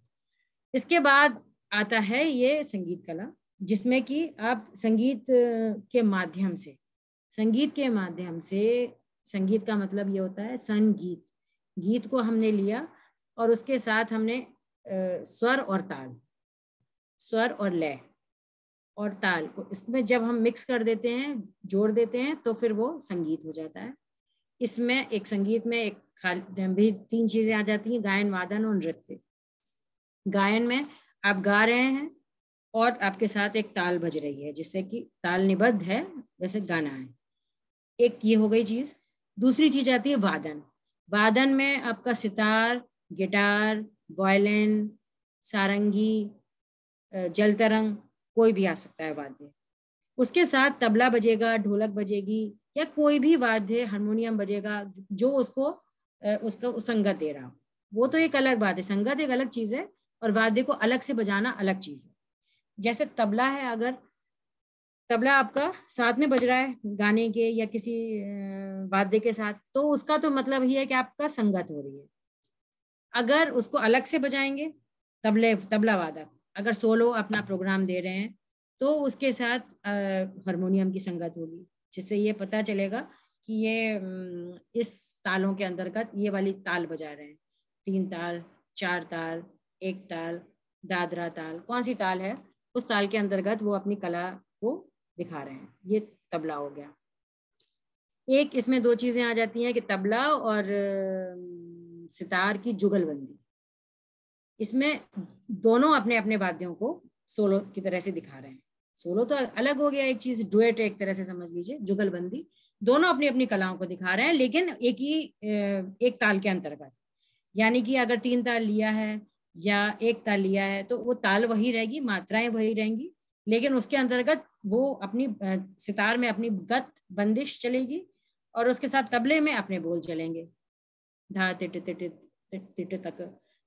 इसके बाद आता है ये संगीत कला जिसमें कि आप संगीत के माध्यम से संगीत के माध्यम से संगीत का मतलब ये होता है संगीत गीत को हमने लिया और उसके साथ हमने स्वर और ताल स्वर और लय और ताल को इसमें जब हम मिक्स कर देते हैं जोड़ देते हैं तो फिर वो संगीत हो जाता है इसमें एक संगीत में एक भी तीन चीजें आ जाती हैं गायन वादन और नृत्य गायन में आप गा रहे हैं और आपके साथ एक ताल बज रही है जिससे कि ताल निबद्ध है वैसे गाना है एक ये हो गई चीज दूसरी चीज आती है वादन वादन में आपका सितार गिटार वायलिन सारंगी जलतरंग कोई भी आ सकता है वाद्य उसके साथ तबला बजेगा ढोलक बजेगी या कोई भी वाद्य हारमोनियम बजेगा जो उसको उसका संगत दे रहा हो वो तो एक अलग बात है संगत एक अलग चीज़ है और वाद्य को अलग से बजाना अलग चीज़ है जैसे तबला है अगर तबला आपका साथ में बज रहा है गाने के या किसी वाद्य के साथ तो उसका तो मतलब ही है कि आपका संगत हो रही है अगर उसको अलग से बजाएंगे तबले तबला वादक अगर सोलो अपना प्रोग्राम दे रहे हैं तो उसके साथ हारमोनियम की संगत होगी जिससे ये पता चलेगा कि ये इस तालों के अंतर्गत ये वाली ताल बजा रहे हैं तीन ताल चार ताल एक ताल दादरा ताल कौन सी ताल है उस ताल के अंतर्गत वो अपनी कला को दिखा रहे हैं ये तबला हो गया एक इसमें दो चीज़ें आ जाती हैं कि तबला और सितार की जुगलबंदी इसमें दोनों अपने अपने वाद्यों को सोलो की तरह से दिखा रहे हैं सोलो तो अलग हो गया एक चीज डुएट एक तरह से समझ लीजिए जुगलबंदी दोनों अपनी अपनी कलाओं को दिखा रहे हैं लेकिन एक ही एक ताल के अंतर्गत यानी कि अगर तीन ताल लिया है या एक ताल लिया है तो वो ताल वही रहेगी मात्राएं वही रहेंगी लेकिन उसके अंतर्गत वो अपनी सितार में अपनी गत बंदिश चलेगी और उसके साथ तबले में अपने बोल चलेंगे धा तिट तिट तिट तक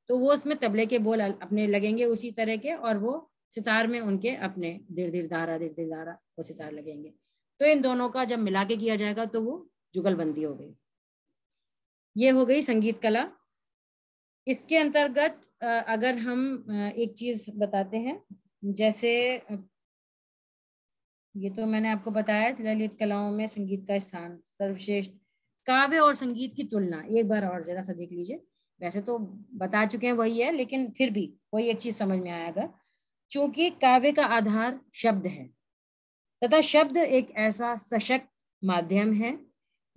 तो वो उसमें तबले के बोल अपने लगेंगे उसी तरह के और वो सितार में उनके अपने धीरे धीरे धारा धीरे धीरे धारा वो सितार लगेंगे तो इन दोनों का जब मिला के किया जाएगा तो वो जुगलबंदी हो गई ये हो गई संगीत कला इसके अंतर्गत अगर हम एक चीज बताते हैं जैसे ये तो मैंने आपको बताया ललित कलाओं में संगीत का स्थान सर्वश्रेष्ठ काव्य और संगीत की तुलना एक बार और जरा सा देख लीजिए वैसे तो बता चुके हैं वही है लेकिन फिर भी वही एक चीज समझ में आएगा चूंकि काव्य का आधार शब्द है तथा शब्द एक ऐसा सशक्त माध्यम है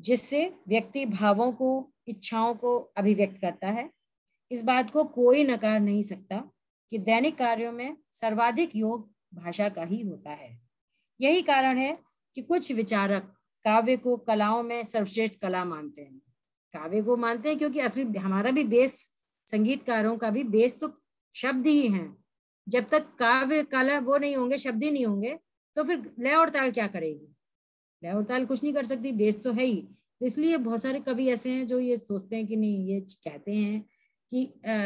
जिससे व्यक्ति भावों को इच्छाओं को अभिव्यक्त करता है इस बात को कोई नकार नहीं सकता कि दैनिक कार्यों में सर्वाधिक योग भाषा का ही होता है यही कारण है कि कुछ विचारक काव्य को कलाओं में सर्वश्रेष्ठ कला मानते हैं काव्य को मानते हैं क्योंकि असली हमारा भी बेस संगीतकारों का भी बेस तो शब्द ही है जब तक काव्य कला वो नहीं होंगे शब्द ही नहीं होंगे तो फिर लय और ताल क्या करेगी लय और ताल कुछ नहीं कर सकती बेस तो है ही तो इसलिए बहुत सारे कवि ऐसे हैं जो ये सोचते हैं कि नहीं ये कहते हैं कि आ,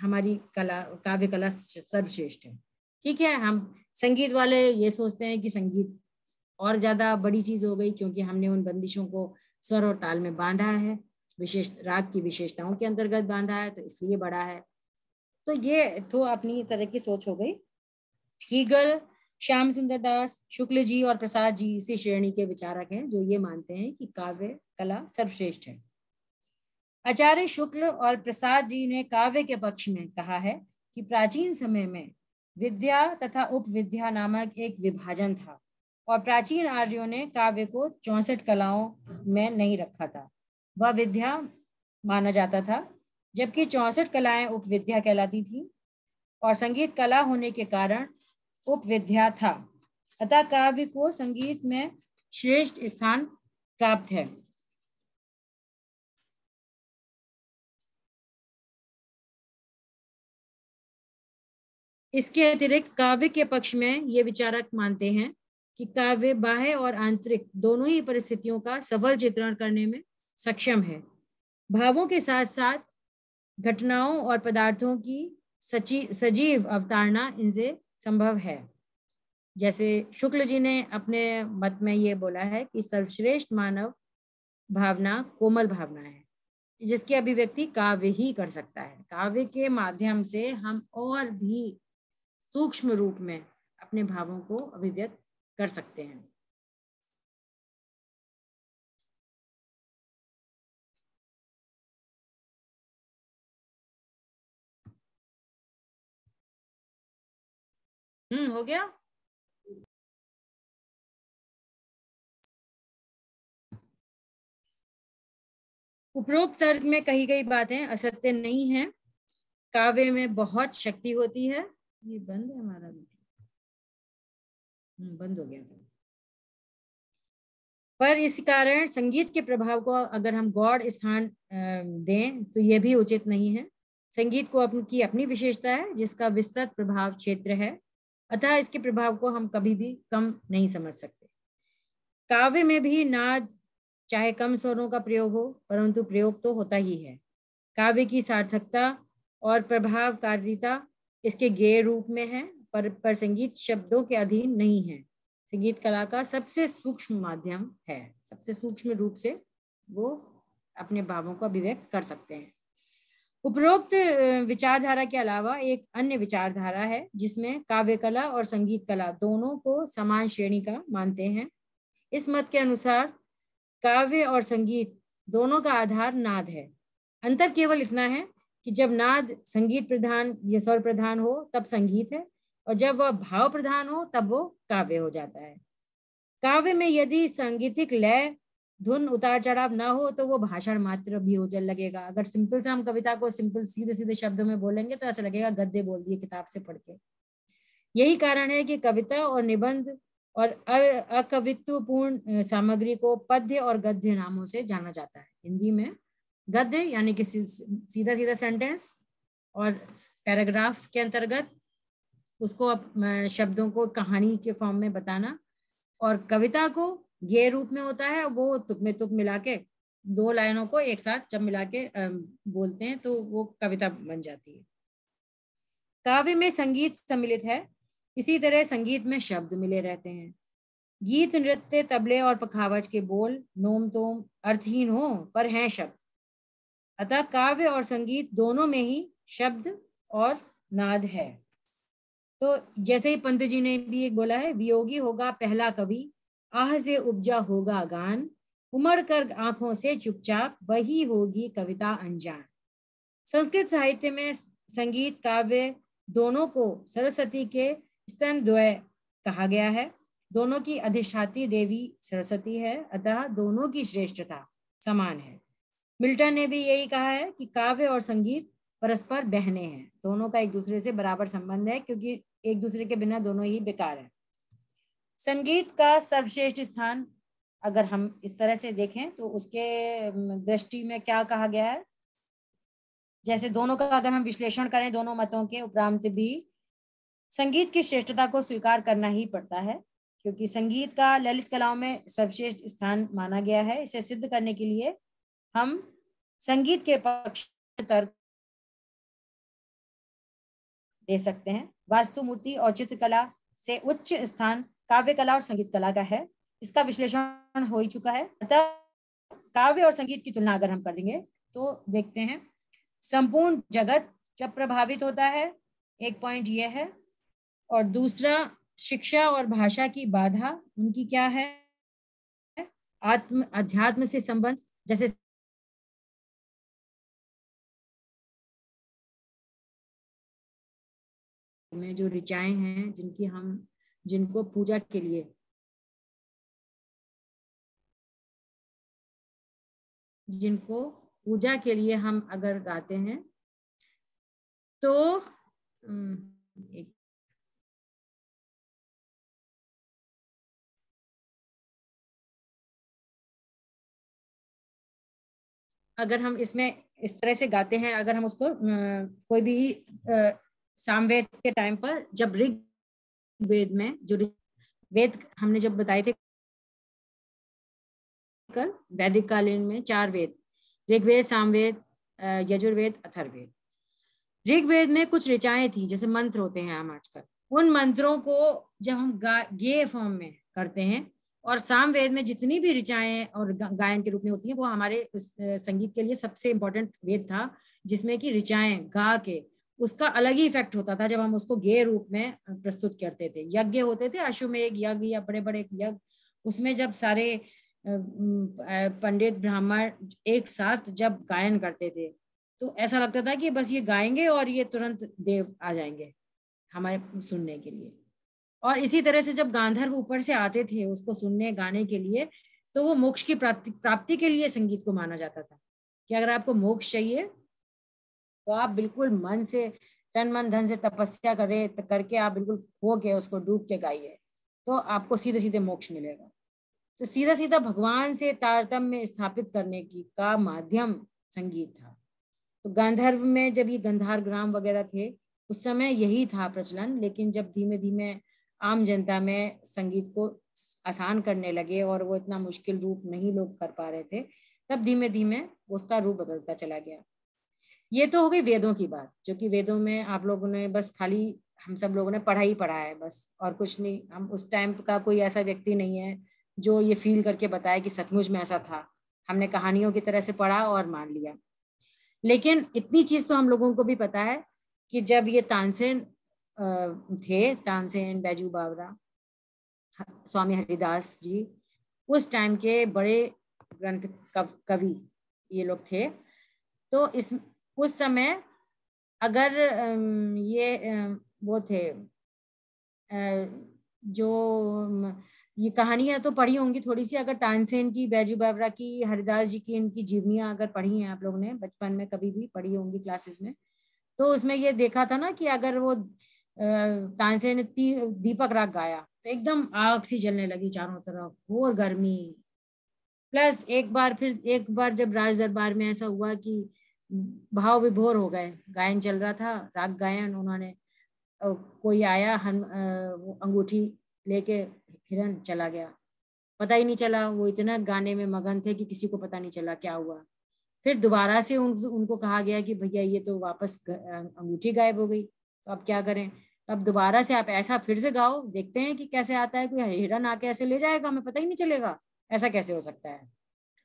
हमारी कला काव्य कला सर्वश्रेष्ठ है ठीक है हम संगीत वाले ये सोचते हैं कि संगीत और ज्यादा बड़ी चीज हो गई क्योंकि हमने उन बंदिशों को स्वर और ताल में बांधा है विशेष राग की विशेषताओं के अंतर्गत बांधा है तो इसलिए बड़ा है तो ये तो अपनी तरह की सोच हो गई हीगल श्याम सुंदर दास शुक्ल जी और प्रसाद जी इसी श्रेणी के विचारक हैं जो ये मानते हैं कि काव्य कला सर्वश्रेष्ठ है आचार्य शुक्ल और प्रसाद जी ने काव्य के पक्ष में कहा है कि प्राचीन समय में विद्या तथा उपविद्या नामक एक विभाजन था और प्राचीन आर्यों ने काव्य को चौसठ कलाओं में नहीं रखा था वह विद्या माना जाता था जबकि चौसठ कलाएं उपविद्या कहलाती थी और संगीत कला होने के कारण उपविद्या था अतः काव्य को संगीत में श्रेष्ठ स्थान प्राप्त है इसके अतिरिक्त काव्य के पक्ष में ये विचारक मानते हैं कि काव्य बाह्य और आंतरिक दोनों ही परिस्थितियों का सफल चित्रण करने में सक्षम है भावों के साथ साथ घटनाओं और पदार्थों की सची सजीव अवतारणा इनसे संभव है जैसे शुक्ल जी ने अपने मत में ये बोला है कि सर्वश्रेष्ठ मानव भावना कोमल भावना है जिसकी अभिव्यक्ति काव्य ही कर सकता है काव्य के माध्यम से हम और भी सूक्ष्म रूप में अपने भावों को अभिव्यक्त कर सकते हैं हम्म हो गया उपरोक्त तर्क में कही गई बातें असत्य नहीं है काव्य में बहुत शक्ति होती है ये बंद है हमारा हम्म, बंद हो गया था पर इस कारण संगीत के प्रभाव को अगर हम गौड़ स्थान दें तो यह भी उचित नहीं है संगीत को अपन की अपनी विशेषता है जिसका विस्तृत प्रभाव क्षेत्र है अतः इसके प्रभाव को हम कभी भी कम नहीं समझ सकते काव्य में भी नाद चाहे कम स्वरों का प्रयोग हो परंतु प्रयोग तो होता ही है काव्य की सार्थकता और प्रभावकारिता इसके गेय रूप में है पर, पर संगीत शब्दों के अधीन नहीं है संगीत कला का सबसे सूक्ष्म माध्यम है सबसे सूक्ष्म रूप से वो अपने भावों को अभिव्यक्त कर सकते हैं उपरोक्त विचारधारा के अलावा एक अन्य विचारधारा है जिसमें काव्य कला और संगीत कला दोनों को समान श्रेणी का मानते हैं इस मत के अनुसार काव्य और संगीत दोनों का आधार नाद है अंतर केवल इतना है कि जब नाद संगीत प्रधान या स्वर प्रधान हो तब संगीत है और जब वह भाव प्रधान हो तब वो काव्य हो जाता है काव्य में यदि संगीतिक लय धुन उतार चढ़ाव ना हो तो वो भाषण मात्र भी ओझल लगेगा अगर सिंपल से हम कविता को सिंपल सीधे सीधे शब्दों में बोलेंगे तो ऐसा लगेगा गद्य बोल दिए किताब से पढ़ के यही कारण है कि कविता और निबंध और अकवित्वपूर्ण सामग्री को पद्य और गद्य नामों से जाना जाता है हिंदी में गद्य यानी कि सीधा सीधा सेंटेंस और पैराग्राफ के अंतर्गत उसको शब्दों को कहानी के फॉर्म में बताना और कविता को ये रूप में होता है वो तुक में तुक मिला के दो लाइनों को एक साथ जब मिला के बोलते हैं तो वो कविता बन जाती है काव्य में संगीत सम्मिलित है इसी तरह संगीत में शब्द मिले रहते हैं गीत नृत्य तबले और पखावज के बोल नोम तोम अर्थहीन हो पर हैं शब्द अतः काव्य और संगीत दोनों में ही शब्द और नाद है तो जैसे ही पंत जी ने भी बोला है वियोगी होगा पहला कवि आह से उपजा होगा गान उमड़ कर आंखों से चुपचाप वही होगी कविता अनजान संस्कृत साहित्य में संगीत काव्य दोनों को सरस्वती के स्तन द्वय कहा गया है दोनों की अधिष्ठाती देवी सरस्वती है अतः दोनों की श्रेष्ठता समान है मिल्टन ने भी यही कहा है कि काव्य और संगीत परस्पर बहने हैं दोनों का एक दूसरे से बराबर संबंध है क्योंकि एक दूसरे के बिना दोनों ही बेकार है संगीत का सर्वश्रेष्ठ स्थान अगर हम इस तरह से देखें तो उसके दृष्टि में क्या कहा गया है जैसे दोनों का अगर हम विश्लेषण करें दोनों मतों के उपरांत भी संगीत की श्रेष्ठता को स्वीकार करना ही पड़ता है क्योंकि संगीत का ललित कलाओं में सर्वश्रेष्ठ स्थान माना गया है इसे सिद्ध करने के लिए हम संगीत के पक्ष तर्क दे सकते हैं वास्तु मूर्ति और चित्रकला से उच्च स्थान काव्य कला और संगीत कला का है इसका विश्लेषण हो ही चुका है अतः काव्य और संगीत की तुलना अगर हम कर देंगे तो देखते हैं संपूर्ण जगत जब प्रभावित होता है एक पॉइंट यह है और दूसरा शिक्षा और भाषा की बाधा उनकी क्या है आत्म अध्यात्म से संबंध जैसे में जो ऋचाएं हैं जिनकी हम जिनको पूजा के लिए जिनको पूजा के लिए हम अगर गाते हैं तो एक अगर हम इसमें इस तरह से गाते हैं अगर हम उसको कोई भी सामवेद के टाइम पर जब ऋग वेद में जो वेद हमने जब बताए थे कल वैदिक कालीन में चार वेद ऋग्वेद सामवेद यजुर्वेद अथर्वेद ऋग्वेद में कुछ ऋचाएं थी जैसे मंत्र होते हैं हम आजकल उन मंत्रों को जब हम गे फॉर्म में करते हैं और सामवेद में जितनी भी ऋचाएं और गायन के रूप में होती हैं वो हमारे संगीत के लिए सबसे इंपॉर्टेंट वेद था जिसमें कि ऋचाएं गा के उसका अलग ही इफेक्ट होता था जब हम उसको गेय रूप में प्रस्तुत करते थे यज्ञ होते थे अश्वमेघ यज्ञ या बड़े बड़े यज्ञ उसमें जब सारे पंडित ब्राह्मण एक साथ जब गायन करते थे तो ऐसा लगता था कि बस ये गाएंगे और ये तुरंत देव आ जाएंगे हमारे सुनने के लिए और इसी तरह से जब गांधर्व ऊपर से आते थे उसको सुनने गाने के लिए तो वो मोक्ष की प्राप्ति प्राप्ति के लिए संगीत को माना जाता था कि अगर आपको मोक्ष चाहिए तो आप बिल्कुल मन से तन मन धन से तपस्या करे करके आप बिल्कुल खो के उसको डूब के गाइए तो आपको सीधे सीधे मोक्ष मिलेगा तो सीधा सीधा भगवान से तारतम्य स्थापित करने की का माध्यम संगीत था तो गंधर्व में जब ये गंधार ग्राम वगैरह थे उस समय यही था प्रचलन लेकिन जब धीमे धीमे आम जनता में संगीत को आसान करने लगे और वो इतना मुश्किल रूप नहीं लोग कर पा रहे थे तब धीमे धीमे उसका रूप बदलता चला गया ये तो हो गई वेदों की बात जो कि वेदों में आप लोगों ने बस खाली हम सब लोगों ने पढ़ा ही पढ़ा है बस और कुछ नहीं हम उस टाइम का कोई ऐसा व्यक्ति नहीं है जो ये फील करके बताए कि सचमुच में ऐसा था हमने कहानियों की तरह से पढ़ा और मान लिया लेकिन इतनी चीज़ तो हम लोगों को भी पता है कि जब ये तानसेन थे तानसेन बैजू बावरा स्वामी हरिदास जी उस टाइम के बड़े ग्रंथ कवि ये लोग थे तो इस उस समय अगर ये वो थे जो ये कहानियां तो पढ़ी होंगी थोड़ी सी अगर तानसेन की बैजू बाबरा की हरिदास जी की इनकी जीवनियां अगर पढ़ी हैं आप लोगों ने बचपन में कभी भी पढ़ी होंगी क्लासेस में तो उसमें ये देखा था ना कि अगर वो तानसेन ने दीपक राग गाया तो एकदम आग सी जलने लगी चारों तरफ और गर्मी प्लस एक बार फिर एक बार जब राज दरबार में ऐसा हुआ कि भाव विभोर हो गए गायन चल रहा था राग गायन उन्होंने कोई आया हन अंगूठी लेके हिरन चला गया पता ही नहीं चला वो इतना गाने में मगन थे कि किसी को पता नहीं चला क्या हुआ फिर दोबारा से उन, उनको कहा गया कि भैया ये तो वापस अंगूठी गायब हो गई तो अब क्या करें अब दोबारा से आप ऐसा फिर से गाओ देखते हैं कि कैसे आता है कोई हिरन आके ऐसे ले जाएगा हमें पता ही नहीं चलेगा ऐसा कैसे हो सकता है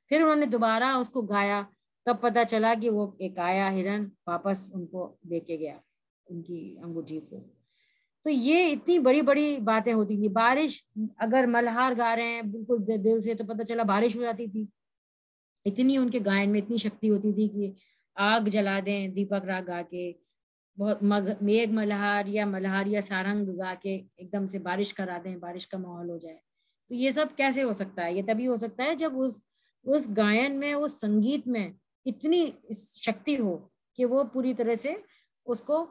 फिर उन्होंने दोबारा उसको गाया तब पता चला कि वो एक आया हिरण वापस उनको दे के गया उनकी अंगूठी को तो ये इतनी बड़ी बड़ी बातें होती थी बारिश अगर मल्हार गा रहे हैं बिल्कुल दिल से तो पता चला बारिश हो जाती थी इतनी उनके गायन में इतनी शक्ति होती थी कि आग जला दें दीपक राग गा के बहुत मग मेघ मल्हार या मल्हार या सारंग गा के एकदम से बारिश करा दें बारिश का माहौल हो जाए तो ये सब कैसे हो सकता है ये तभी हो सकता है जब उस उस गायन में उस संगीत में इतनी शक्ति हो कि वो पूरी तरह से उसको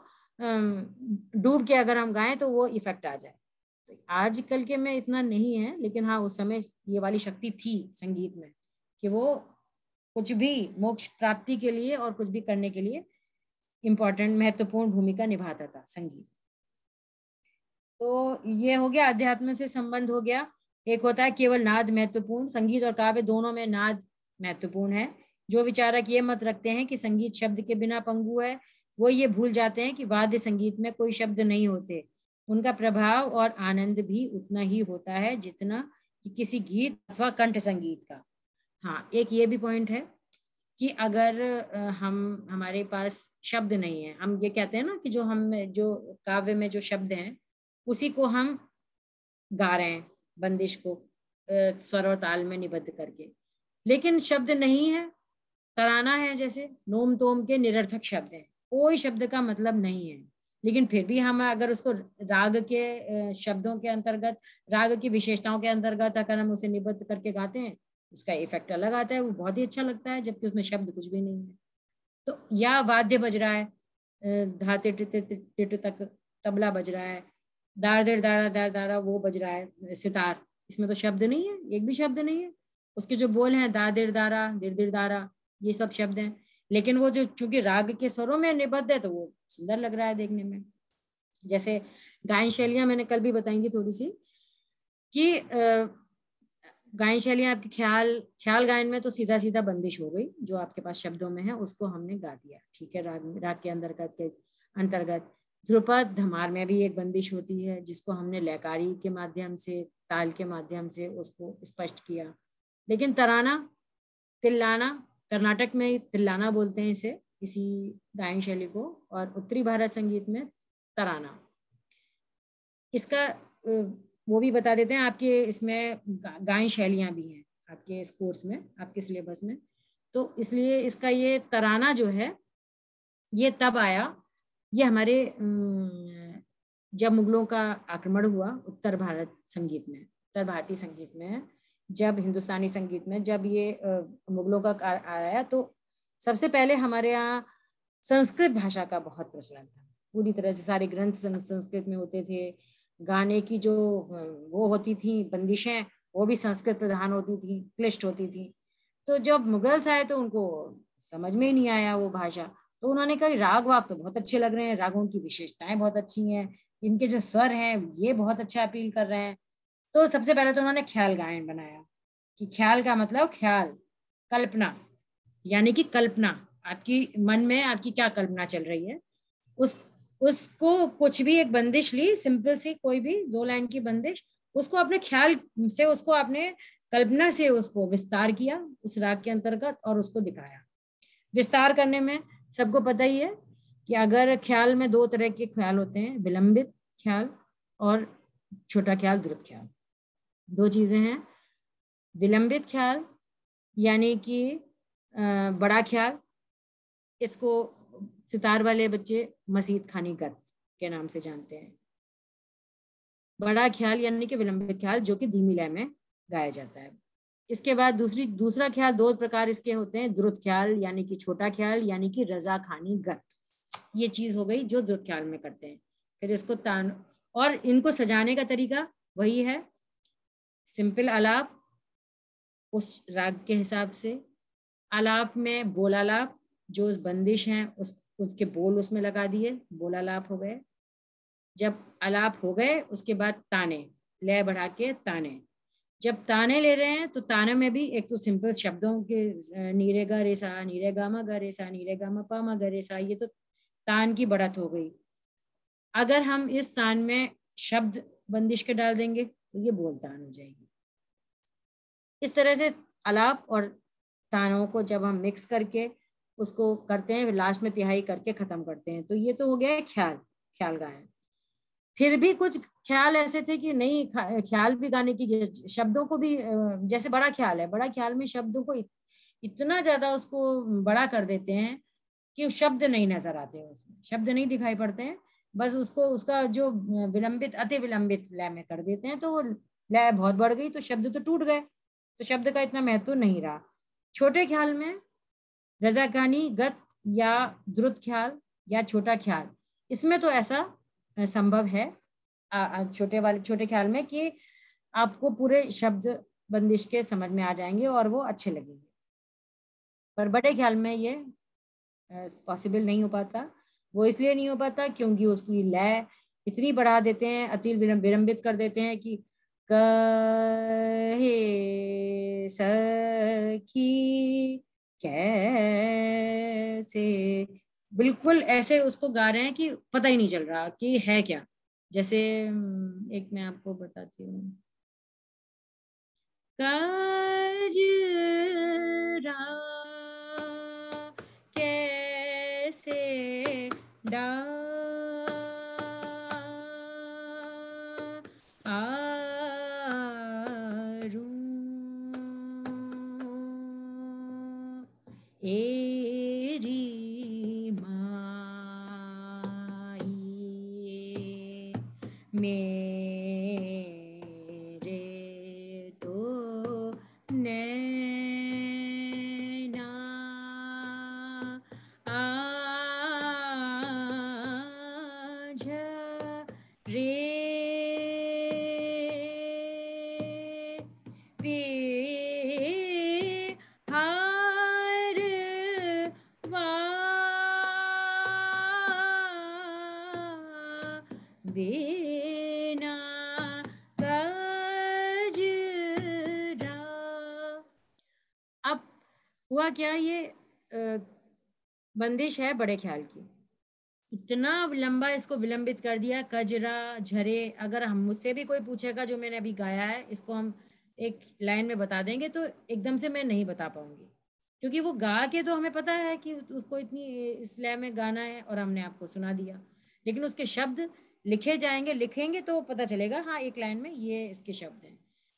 डूब के अगर हम गाएं तो वो इफेक्ट आ जाए तो आजकल के में इतना नहीं है लेकिन हाँ उस समय ये वाली शक्ति थी संगीत में कि वो कुछ भी मोक्ष प्राप्ति के लिए और कुछ भी करने के लिए इम्पोर्टेंट महत्वपूर्ण भूमिका निभाता था संगीत तो ये हो गया अध्यात्म से संबंध हो गया एक होता है केवल नाद महत्वपूर्ण संगीत और काव्य दोनों में नाद महत्वपूर्ण है जो विचारक ये मत रखते हैं कि संगीत शब्द के बिना पंगु है वो ये भूल जाते हैं कि वाद्य संगीत में कोई शब्द नहीं होते उनका प्रभाव और आनंद भी उतना ही होता है जितना कि किसी गीत अथवा कंठ संगीत का हाँ एक ये भी पॉइंट है कि अगर हम हमारे पास शब्द नहीं है हम ये कहते हैं ना कि जो हम जो काव्य में जो शब्द हैं उसी को हम गा रहे हैं बंदिश को स्वर और ताल में निबद्ध करके लेकिन शब्द नहीं है तराना है जैसे नोम तोम के निरर्थक शब्द हैं कोई शब्द का मतलब नहीं है लेकिन फिर भी हम अगर उसको राग के शब्दों के अंतर्गत राग की विशेषताओं के अंतर्गत अगर हम उसे निबद्ध करके गाते हैं उसका इफेक्ट अलग आता है वो बहुत ही अच्छा लगता है जबकि उसमें शब्द कुछ भी नहीं है तो या वाद्य बज रहा है धाते टिट तक तबला बज रहा है दार देर दारा दार दारा वो बज रहा है सितार इसमें तो शब्द नहीं है एक भी शब्द नहीं है उसके जो बोल हैं दा देर दारा दिर दिर दारा ये सब शब्द हैं लेकिन वो जो चूंकि राग के स्वरों में निबद्ध है तो वो सुंदर लग रहा है देखने में जैसे गायन शैलियां मैंने कल भी बताएंगी थोड़ी सी कि गायन शैलियां आपके ख्याल ख्याल गायन में तो सीधा सीधा बंदिश हो गई जो आपके पास शब्दों में है उसको हमने गा दिया ठीक है राग राग के अंतर्गत के अंतर्गत ध्रुपद धमार में भी एक बंदिश होती है जिसको हमने लयकारी के माध्यम से ताल के माध्यम से उसको स्पष्ट किया लेकिन तराना तिल्लाना कर्नाटक में तिल्लाना बोलते हैं इसे इसी गायन शैली को और उत्तरी भारत संगीत में तराना इसका वो भी बता देते हैं आपके इसमें गायन शैलियाँ भी हैं आपके इस कोर्स में आपके सिलेबस में तो इसलिए इसका ये तराना जो है ये तब आया ये हमारे जब मुगलों का आक्रमण हुआ उत्तर भारत संगीत में उत्तर भारतीय संगीत में जब हिंदुस्तानी संगीत में जब ये मुगलों का कार आया तो सबसे पहले हमारे यहाँ संस्कृत भाषा का बहुत प्रचलन था पूरी तरह से सारे ग्रंथ संस्कृत में होते थे गाने की जो वो होती थी बंदिशें वो भी संस्कृत प्रधान होती थी क्लिष्ट होती थी तो जब मुगल्स आए तो उनको समझ में ही नहीं आया वो भाषा तो उन्होंने कहा राग वाग तो बहुत अच्छे लग रहे हैं रागों की विशेषताएं बहुत अच्छी हैं इनके जो स्वर हैं ये बहुत अच्छा अपील कर रहे हैं तो सबसे पहले तो उन्होंने ख्याल गायन बनाया कि ख्याल का मतलब ख्याल कल्पना यानी कि कल्पना आपकी मन में आपकी क्या कल्पना चल रही है उस उसको कुछ भी एक बंदिश ली सिंपल सी कोई भी दो लाइन की बंदिश उसको अपने ख्याल से उसको आपने कल्पना से उसको विस्तार किया उस राग के अंतर्गत और उसको दिखाया विस्तार करने में सबको पता ही है कि अगर ख्याल में दो तरह के ख्याल होते हैं विलंबित ख्याल और छोटा ख्याल द्रुत ख्याल दो चीज़ें हैं विलंबित ख्याल यानी कि बड़ा ख्याल इसको सितार वाले बच्चे मसीद खानी गत के नाम से जानते हैं बड़ा ख्याल यानी कि विलंबित ख्याल जो कि धीमी लय में गाया जाता है इसके बाद दूसरी दूसरा ख्याल दो प्रकार इसके होते हैं द्रुत ख्याल यानी कि छोटा ख्याल यानी कि रजा खानी गत ये चीज हो गई जो द्रुत ख्याल में करते हैं फिर इसको तान और इनको सजाने का तरीका वही है सिंपल आलाप उस राग के हिसाब से आलाप में बोलालाप जो उस बंदिश हैं उस उसके बोल उसमें लगा दिए बोलालाप हो गए जब आलाप हो गए उसके बाद ताने लय बढ़ा के ताने जब ताने ले रहे हैं तो ताने में भी एक तो सिंपल शब्दों के नीरे गा रे सा नीरे गामा गा रे सा नीरे गामा पामा गा रे सा ये तो तान की बढ़त हो गई अगर हम इस तान में शब्द बंदिश के डाल देंगे तो ये बोल तान हो जाएगी इस तरह से अलाप और तानों को जब हम मिक्स करके उसको करते हैं लास्ट में तिहाई करके ख़त्म करते हैं तो ये तो हो गया है ख्याल ख्याल गायन फिर भी कुछ ख्याल ऐसे थे कि नहीं ख्याल भी गाने की शब्दों को भी जैसे बड़ा ख्याल है बड़ा ख्याल में शब्दों को इतना ज्यादा उसको बड़ा कर देते हैं कि शब्द नहीं नजर आते उसमें शब्द नहीं दिखाई पड़ते हैं बस उसको उसका जो विलंबित अति विलंबित लय में कर देते हैं तो वो लय बहुत बढ़ गई तो शब्द तो टूट गए तो शब्द का इतना महत्व नहीं रहा छोटे ख्याल में रजाकानी गत या द्रुत ख्याल या छोटा ख्याल इसमें तो ऐसा संभव है छोटे वाले छोटे ख्याल में कि आपको पूरे शब्द बंदिश के समझ में आ जाएंगे और वो अच्छे लगेंगे पर बड़े ख्याल में ये पॉसिबल नहीं हो पाता वो इसलिए नहीं हो पाता क्योंकि उसकी लय इतनी बढ़ा देते हैं अति विलंबित कर देते हैं कि कहे सखी कैसे बिल्कुल ऐसे उसको गा रहे हैं कि पता ही नहीं चल रहा कि है क्या जैसे हम्म, एक मैं आपको बताती हूँ काज रा से डा बंदिश है बड़े ख्याल की इतना लंबा इसको विलंबित कर दिया कजरा झरे अगर हम मुझसे भी कोई पूछेगा जो मैंने अभी गाया है इसको हम एक लाइन में बता देंगे तो एकदम से मैं नहीं बता पाऊंगी क्योंकि वो गा के तो हमें पता है कि उसको इतनी इस लय में गाना है और हमने आपको सुना दिया लेकिन उसके शब्द लिखे जाएंगे लिखेंगे तो पता चलेगा हाँ एक लाइन में ये इसके शब्द हैं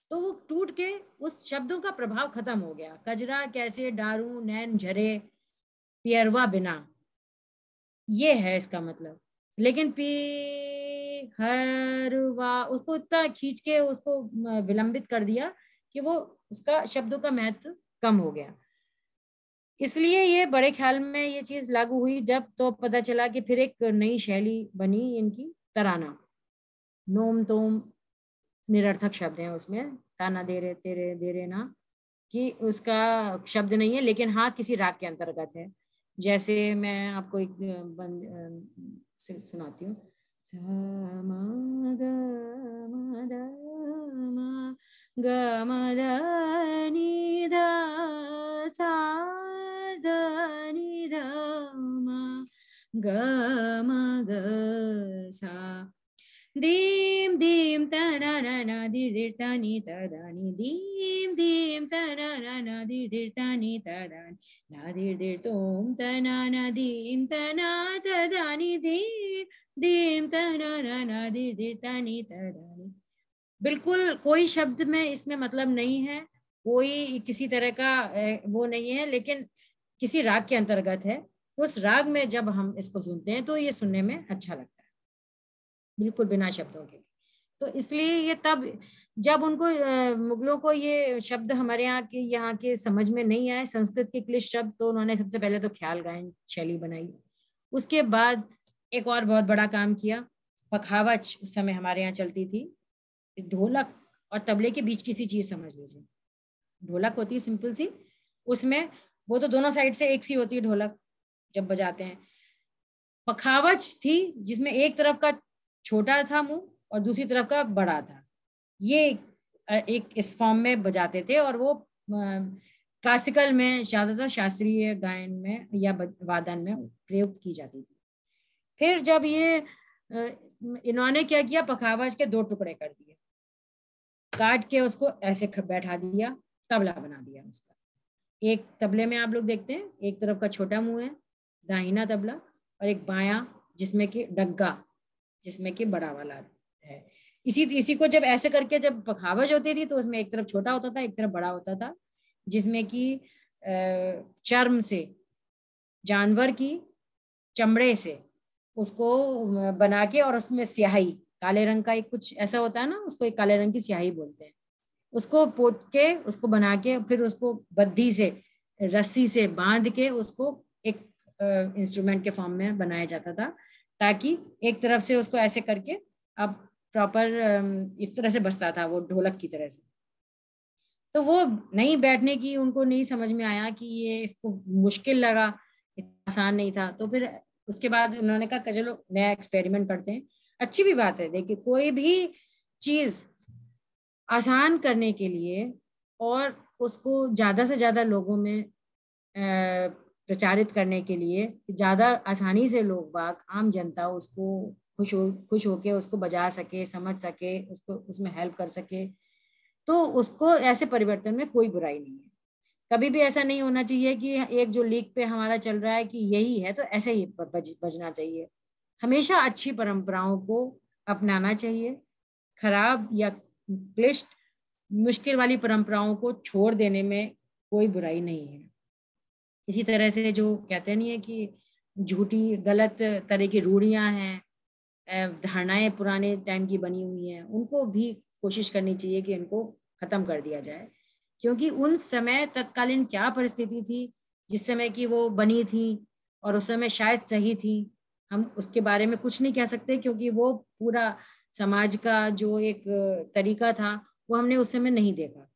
तो वो टूट के उस शब्दों का प्रभाव खत्म हो गया कजरा कैसे डारू नैन झरे पियरवा बिना ये है इसका मतलब लेकिन पी हरवा उसको इतना खींच के उसको विलंबित कर दिया कि वो उसका शब्दों का महत्व कम हो गया इसलिए ये बड़े ख्याल में ये चीज लागू हुई जब तो पता चला कि फिर एक नई शैली बनी इनकी तराना नोम तोम निरर्थक शब्द है उसमें ताना दे रहे तेरे दे रहे ना कि उसका शब्द नहीं है लेकिन हाँ किसी राग के अंतर्गत है जैसे मैं आपको एक बंद सुनाती हूँ ग म द नि ध सा द नि ध म ग म ग सा दीं दीं तननना दीर्धिर्तनि तदानि दीं दीं तननना दीर्धिर्तनि तदानि नादीर्धिर्तों तनना दीं तना तदानि दीम दीं तननना दीर्धिर्तनि तदानि बिल्कुल कोई शब्द में इसमें मतलब नहीं है कोई किसी तरह का वो नहीं है लेकिन किसी राग के अंतर्गत है उस राग में जब हम इसको सुनते हैं तो ये सुनने में अच्छा लगता है बिल्कुल बिना शब्दों के तो इसलिए ये तब जब उनको मुगलों को ये शब्द हमारे यहाँ के यहाँ के समझ में नहीं आए संस्कृत के क्लिश शब्द तो उन्होंने सबसे पहले तो ख्याल गायन शैली बनाई उसके बाद एक और बहुत बड़ा काम किया पखावच उस समय हमारे यहाँ चलती थी ढोलक और तबले के बीच किसी चीज समझ लीजिए ढोलक होती है सिंपल सी उसमें वो तो दोनों साइड से एक सी होती है ढोलक जब बजाते हैं पखावच थी जिसमें एक तरफ का छोटा था मुंह और दूसरी तरफ का बड़ा था ये एक इस फॉर्म में बजाते थे और वो क्लासिकल में ज़्यादातर शास्त्रीय गायन में या वादन में प्रयोग की जाती थी फिर जब ये इन्होंने क्या किया पखावज के दो टुकड़े कर दिए काट के उसको ऐसे बैठा दिया तबला बना दिया उसका एक तबले में आप लोग देखते हैं एक तरफ का छोटा मुंह है दाहिना तबला और एक बाया जिसमें कि डग्गा जिसमें कि बड़ा वाला है इसी इसी को जब ऐसे करके जब पखावज होती थी तो उसमें एक तरफ छोटा होता था एक तरफ बड़ा होता था जिसमें कि चर्म से जानवर की चमड़े से उसको बना के और उसमें स्याही काले रंग का एक कुछ ऐसा होता है ना उसको एक काले रंग की स्याही बोलते हैं उसको पोत के उसको बना के फिर उसको बद्दी से रस्सी से बांध के उसको एक इंस्ट्रूमेंट के फॉर्म में बनाया जाता था ताकि एक तरफ से उसको ऐसे करके अब प्रॉपर um, इस तरह से बसता था वो ढोलक की तरह से तो वो नहीं बैठने की उनको नहीं समझ में आया कि ये इसको मुश्किल लगा आसान नहीं था तो फिर उसके बाद उन्होंने कहा चलो नया एक्सपेरिमेंट करते हैं अच्छी भी बात है देखिए कोई भी चीज आसान करने के लिए और उसको ज्यादा से ज्यादा लोगों में प्रचारित करने के लिए ज़्यादा आसानी से लोग बाग आम जनता उसको खुश हो खुश होके उसको बजा सके समझ सके उसको उसमें हेल्प कर सके तो उसको ऐसे परिवर्तन में कोई बुराई नहीं है कभी भी ऐसा नहीं होना चाहिए कि एक जो लीक पे हमारा चल रहा है कि यही है तो ऐसे ही बज, बजना चाहिए हमेशा अच्छी परंपराओं को अपनाना चाहिए खराब या क्लिष्ट मुश्किल वाली परंपराओं को छोड़ देने में कोई बुराई नहीं है इसी तरह से जो कहते नहीं है कि झूठी गलत तरह की रूढ़ियाँ हैं धारणाएं पुराने टाइम की बनी हुई हैं उनको भी कोशिश करनी चाहिए कि इनको ख़त्म कर दिया जाए क्योंकि उन समय तत्कालीन क्या परिस्थिति थी जिस समय की वो बनी थी और उस समय शायद सही थी हम उसके बारे में कुछ नहीं कह सकते क्योंकि वो पूरा समाज का जो एक तरीका था वो हमने उस समय नहीं देखा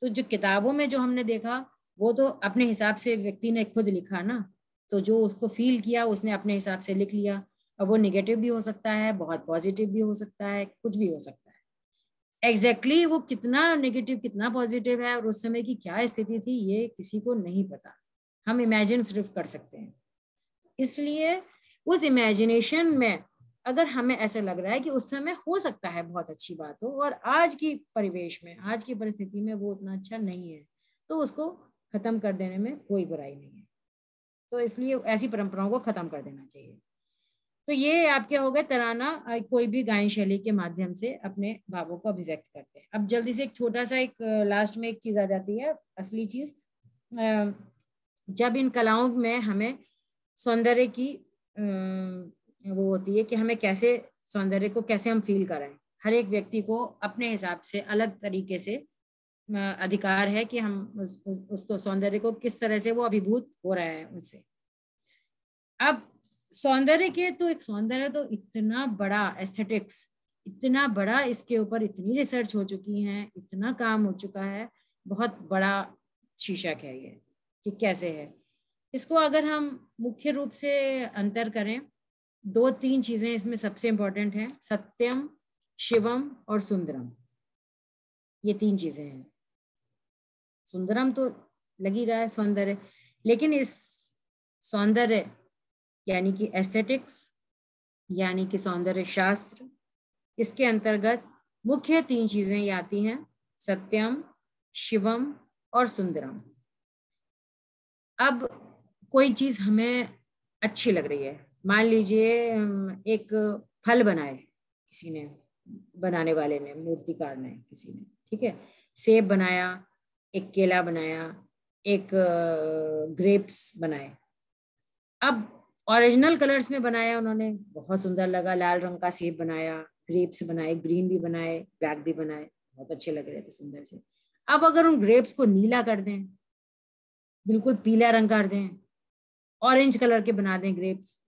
तो जो किताबों में जो हमने देखा वो तो अपने हिसाब से व्यक्ति ने खुद लिखा ना तो जो उसको फील किया उसने अपने हिसाब से लिख लिया और वो निगेटिव भी हो सकता है बहुत पॉजिटिव भी हो सकता है कुछ भी हो सकता है एग्जैक्टली exactly वो कितना निगेटिव कितना पॉजिटिव है और उस समय की क्या स्थिति थी ये किसी को नहीं पता हम इमेजिन सिर्फ कर सकते हैं इसलिए उस इमेजिनेशन में अगर हमें ऐसा लग रहा है कि उस समय हो सकता है बहुत अच्छी बात हो और आज की परिवेश में आज की परिस्थिति में वो उतना अच्छा नहीं है तो उसको खत्म कर देने में कोई बुराई नहीं है तो इसलिए ऐसी परंपराओं को खत्म कर देना चाहिए तो ये आपके हो गए तराना कोई भी गायन शैली के माध्यम से अपने भावों को अभिव्यक्त करते हैं अब जल्दी से एक छोटा सा एक लास्ट में एक चीज आ जाती है असली चीज जब इन कलाओं में हमें सौंदर्य की वो होती है कि हमें कैसे सौंदर्य को कैसे हम फील कराएं हर एक व्यक्ति को अपने हिसाब से अलग तरीके से अधिकार है कि हम उस, उस, उसको सौंदर्य को किस तरह से वो अभिभूत हो रहा है उनसे अब सौंदर्य के तो एक सौंदर्य तो इतना बड़ा एस्थेटिक्स इतना बड़ा इसके ऊपर इतनी रिसर्च हो चुकी है इतना काम हो चुका है बहुत बड़ा शीर्षक है ये कि कैसे है इसको अगर हम मुख्य रूप से अंतर करें दो तीन चीजें इसमें सबसे इंपॉर्टेंट हैं सत्यम शिवम और सुंदरम ये तीन चीजें हैं सुंदरम तो लगी रहा है सौंदर्य लेकिन इस सौंदर्य यानी कि एस्थेटिक्स यानी कि सौंदर्य शास्त्र इसके अंतर्गत मुख्य तीन चीजें ये आती हैं सत्यम शिवम और सुंदरम अब कोई चीज हमें अच्छी लग रही है मान लीजिए एक फल बनाए किसी ने बनाने वाले ने मूर्तिकार ने किसी ने ठीक है सेब बनाया एक केला बनाया एक ग्रेप्स बनाए अब ओरिजिनल कलर्स में बनाया उन्होंने बहुत सुंदर लगा लाल रंग का सेब बनाया ग्रेप्स बनाए ग्रीन भी बनाए ब्लैक भी बनाए बहुत अच्छे लग रहे थे सुंदर से अब अगर उन ग्रेप्स को नीला कर दें बिल्कुल पीला रंग कर दें ऑरेंज कलर के बना दें ग्रेप्स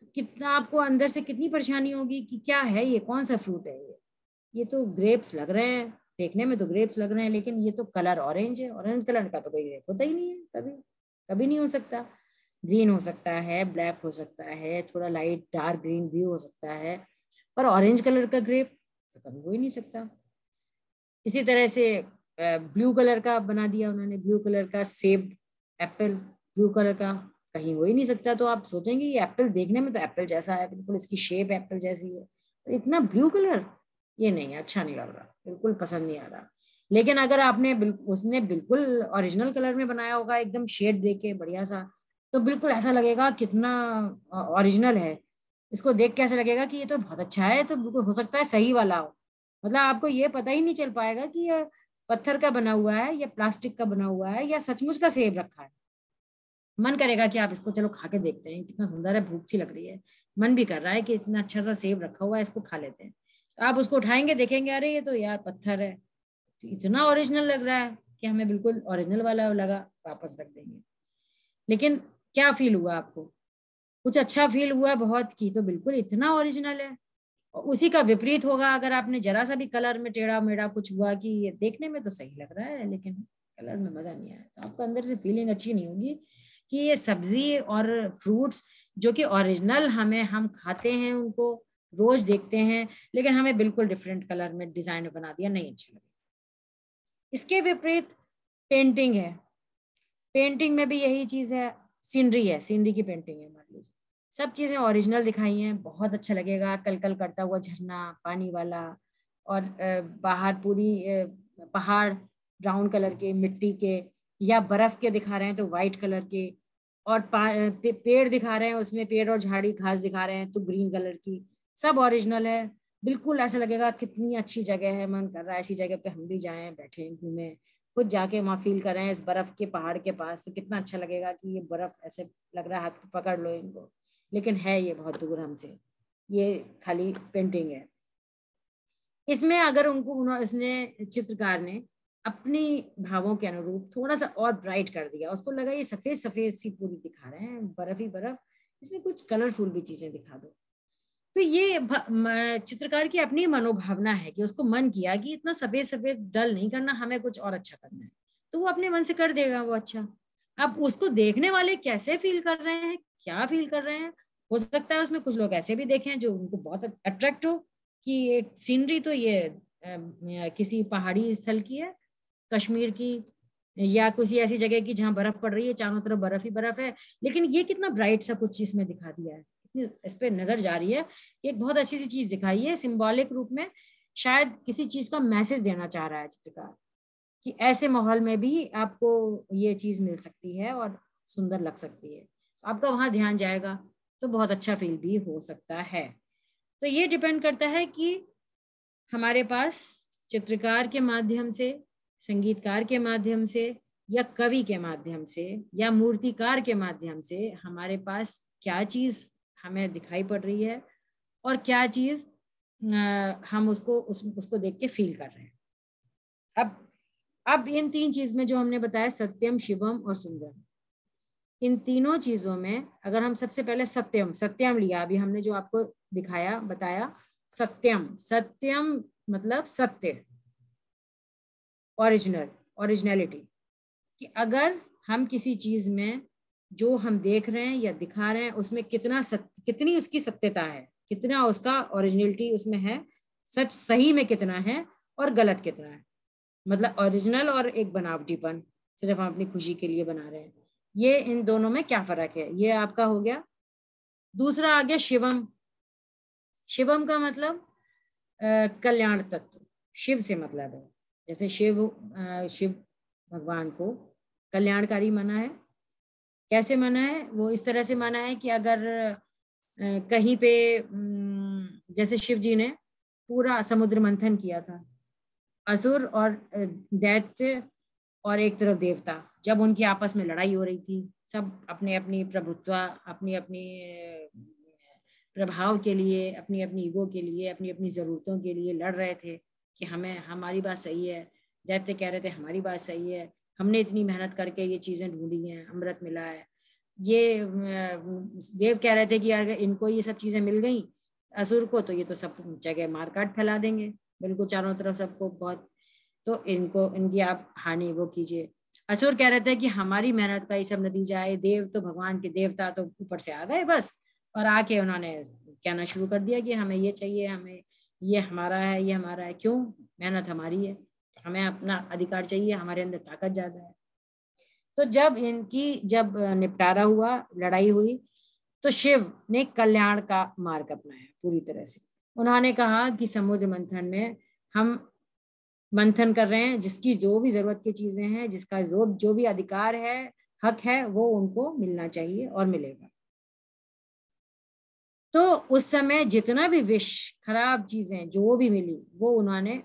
तो कितना आपको अंदर से कितनी परेशानी होगी कि क्या है ये कौन सा फ्रूट है ये ये तो ग्रेप्स लग रहे हैं देखने में तो ग्रेप्स लग रहे हैं लेकिन ये तो कलर ऑरेंज है ऑरेंज कलर का तो कोई ग्रेप होता ही नहीं है कभी कभी नहीं हो सकता ग्रीन हो सकता है ब्लैक हो सकता है थोड़ा लाइट डार्क ग्रीन भी हो सकता है पर ऑरेंज कलर का ग्रेप तो कभी हो ही नहीं सकता इसी तरह से ब्लू कलर का बना दिया उन्होंने ब्लू कलर का सेब एप्पल ब्लू कलर का कहीं हो ही नहीं सकता तो आप सोचेंगे ये एप्पल देखने में तो एप्पल जैसा है बिल्कुल इसकी शेप एप्पल जैसी है इतना ब्लू कलर ये नहीं अच्छा नहीं लग रहा बिल्कुल पसंद नहीं आ रहा लेकिन अगर आपने उसने बिल्कुल ओरिजिनल कलर में बनाया होगा एकदम शेड दे के बढ़िया सा तो बिल्कुल ऐसा लगेगा कितना ओरिजिनल है इसको देख के ऐसा लगेगा कि ये तो बहुत अच्छा है तो बिल्कुल हो सकता है सही वाला हो मतलब आपको ये पता ही नहीं चल पाएगा कि ये पत्थर का बना हुआ है या प्लास्टिक का बना हुआ है या सचमुच का सेब रखा है मन करेगा कि आप इसको चलो खा के देखते हैं कितना सुंदर है भूख सी लग रही है मन भी कर रहा है कि इतना अच्छा सा सेब रखा हुआ है इसको खा लेते हैं तो आप उसको उठाएंगे देखेंगे अरे ये तो यार पत्थर है तो इतना ओरिजिनल लग रहा है कि हमें बिल्कुल ओरिजिनल वाला लगा वापस रख देंगे लेकिन क्या फील हुआ आपको कुछ अच्छा फील हुआ बहुत की तो बिल्कुल इतना ओरिजिनल है और उसी का विपरीत होगा अगर आपने जरा सा भी कलर में टेढ़ा मेढ़ा कुछ हुआ कि ये देखने में तो सही लग रहा है लेकिन कलर में मजा नहीं आया तो आपको अंदर से फीलिंग अच्छी नहीं होगी कि ये सब्जी और फ्रूट्स जो कि ओरिजिनल हमें हम खाते हैं उनको रोज देखते हैं लेकिन हमें बिल्कुल डिफरेंट कलर में डिजाइन बना दिया नहीं अच्छा लगे इसके विपरीत पेंटिंग है पेंटिंग में भी यही चीज है सीनरी है सीनरी की पेंटिंग है मान लीजिए सब चीजें ओरिजिनल दिखाई हैं बहुत अच्छा लगेगा कल कल करता हुआ झरना पानी वाला और बाहर पूरी पहाड़ ब्राउन कलर के मिट्टी के या बर्फ के दिखा रहे हैं तो वाइट कलर के और पे, पेड़ दिखा रहे हैं उसमें पेड़ और झाड़ी घास दिखा रहे हैं तो ग्रीन कलर की सब ओरिजिनल है बिल्कुल ऐसा लगेगा कितनी अच्छी जगह है मन कर रहा है ऐसी जगह पे हम भी जाएं बैठें घूमें खुद जाके वहाँ फील करें इस बर्फ के पहाड़ के पास तो कितना अच्छा लगेगा कि ये बर्फ ऐसे लग रहा है हाथ पकड़ लो इनको लेकिन है ये बहुत दूर हमसे ये खाली पेंटिंग है इसमें अगर उनको इसने चित्रकार ने अपनी भावों के अनुरूप थोड़ा सा और ब्राइट कर दिया उसको लगा ये सफेद सफेद सी पूरी दिखा रहे हैं बर्फ ही बर्फ इसमें कुछ कलरफुल भी चीजें दिखा दो तो ये चित्रकार की अपनी मनोभावना है कि उसको मन किया कि इतना सफेद सफेद डल नहीं करना हमें कुछ और अच्छा करना है तो वो अपने मन से कर देगा वो अच्छा अब उसको देखने वाले कैसे फील कर रहे हैं क्या फील कर रहे हैं हो सकता है उसमें कुछ लोग ऐसे भी हैं जो उनको बहुत अट्रैक्ट हो कि एक सीनरी तो ये किसी पहाड़ी स्थल की है कश्मीर की या कुछ ऐसी जगह की जहाँ बर्फ पड़ रही है चारों तरफ बर्फ ही बर्फ है लेकिन ये कितना ब्राइट सा कुछ इसमें दिखा दिया है इस पर नजर जा रही है एक बहुत अच्छी सी चीज दिखाई है सिम्बॉलिक रूप में शायद किसी चीज का मैसेज देना चाह रहा है चित्रकार कि ऐसे माहौल में भी आपको ये चीज मिल सकती है और सुंदर लग सकती है आपका वहां ध्यान जाएगा तो बहुत अच्छा फील भी हो सकता है तो ये डिपेंड करता है कि हमारे पास चित्रकार के माध्यम से संगीतकार के माध्यम से या कवि के माध्यम से या मूर्तिकार के माध्यम से हमारे पास क्या चीज हमें दिखाई पड़ रही है और क्या चीज़ हम उसको उस, उसको देख के फील कर रहे हैं अब अब इन तीन चीज़ में जो हमने बताया सत्यम शिवम और सुंदरम इन तीनों चीज़ों में अगर हम सबसे पहले सत्यम सत्यम लिया अभी हमने जो आपको दिखाया बताया सत्यम सत्यम मतलब सत्य ओरिजिनल ओरिजिनलिटी कि अगर हम किसी चीज़ में जो हम देख रहे हैं या दिखा रहे हैं उसमें कितना सत्य कितनी उसकी सत्यता है कितना उसका ओरिजिनलिटी उसमें है सच सही में कितना है और गलत कितना है मतलब ओरिजिनल और एक बनावटीपन सिर्फ हम अपनी खुशी के लिए बना रहे हैं ये इन दोनों में क्या फर्क है ये आपका हो गया दूसरा आ गया शिवम शिवम का मतलब कल्याण तत्व शिव से मतलब है जैसे शिव आ, शिव भगवान को कल्याणकारी माना है कैसे माना है वो इस तरह से माना है कि अगर कहीं पे जैसे शिव जी ने पूरा समुद्र मंथन किया था असुर और दैत्य और एक तरफ देवता जब उनकी आपस में लड़ाई हो रही थी सब अपने अपनी प्रभुत्व अपनी अपनी प्रभाव के लिए अपनी अपनी ईगो के लिए अपनी अपनी ज़रूरतों के लिए लड़ रहे थे कि हमें हमारी बात सही है दैत्य कह रहे थे हमारी बात सही है हमने इतनी मेहनत करके ये चीज़ें ढूंढी हैं अमृत मिला है ये देव कह रहे थे कि अगर इनको ये सब चीज़ें मिल गई असुर को तो ये तो सब जगह मारकाट फैला देंगे बिल्कुल चारों तरफ सबको बहुत तो इनको इनकी आप हानि वो कीजिए असुर कह रहे थे कि हमारी मेहनत का ये सब नतीजा है देव तो भगवान के देवता तो ऊपर से आ गए बस और आके उन्होंने कहना शुरू कर दिया कि हमें ये चाहिए हमें ये हमारा है ये हमारा है क्यों मेहनत हमारी है हमें अपना अधिकार चाहिए हमारे अंदर ताकत ज्यादा है तो जब इनकी जब निपटारा हुआ लड़ाई हुई तो शिव ने कल्याण का मार्ग अपनाया पूरी तरह से उन्होंने कहा कि समुद्र मंथन में हम मंथन कर रहे हैं जिसकी जो भी जरूरत की चीजें हैं जिसका जो जो भी अधिकार है हक है वो उनको मिलना चाहिए और मिलेगा तो उस समय जितना भी विष खराब चीजें जो भी मिली वो उन्होंने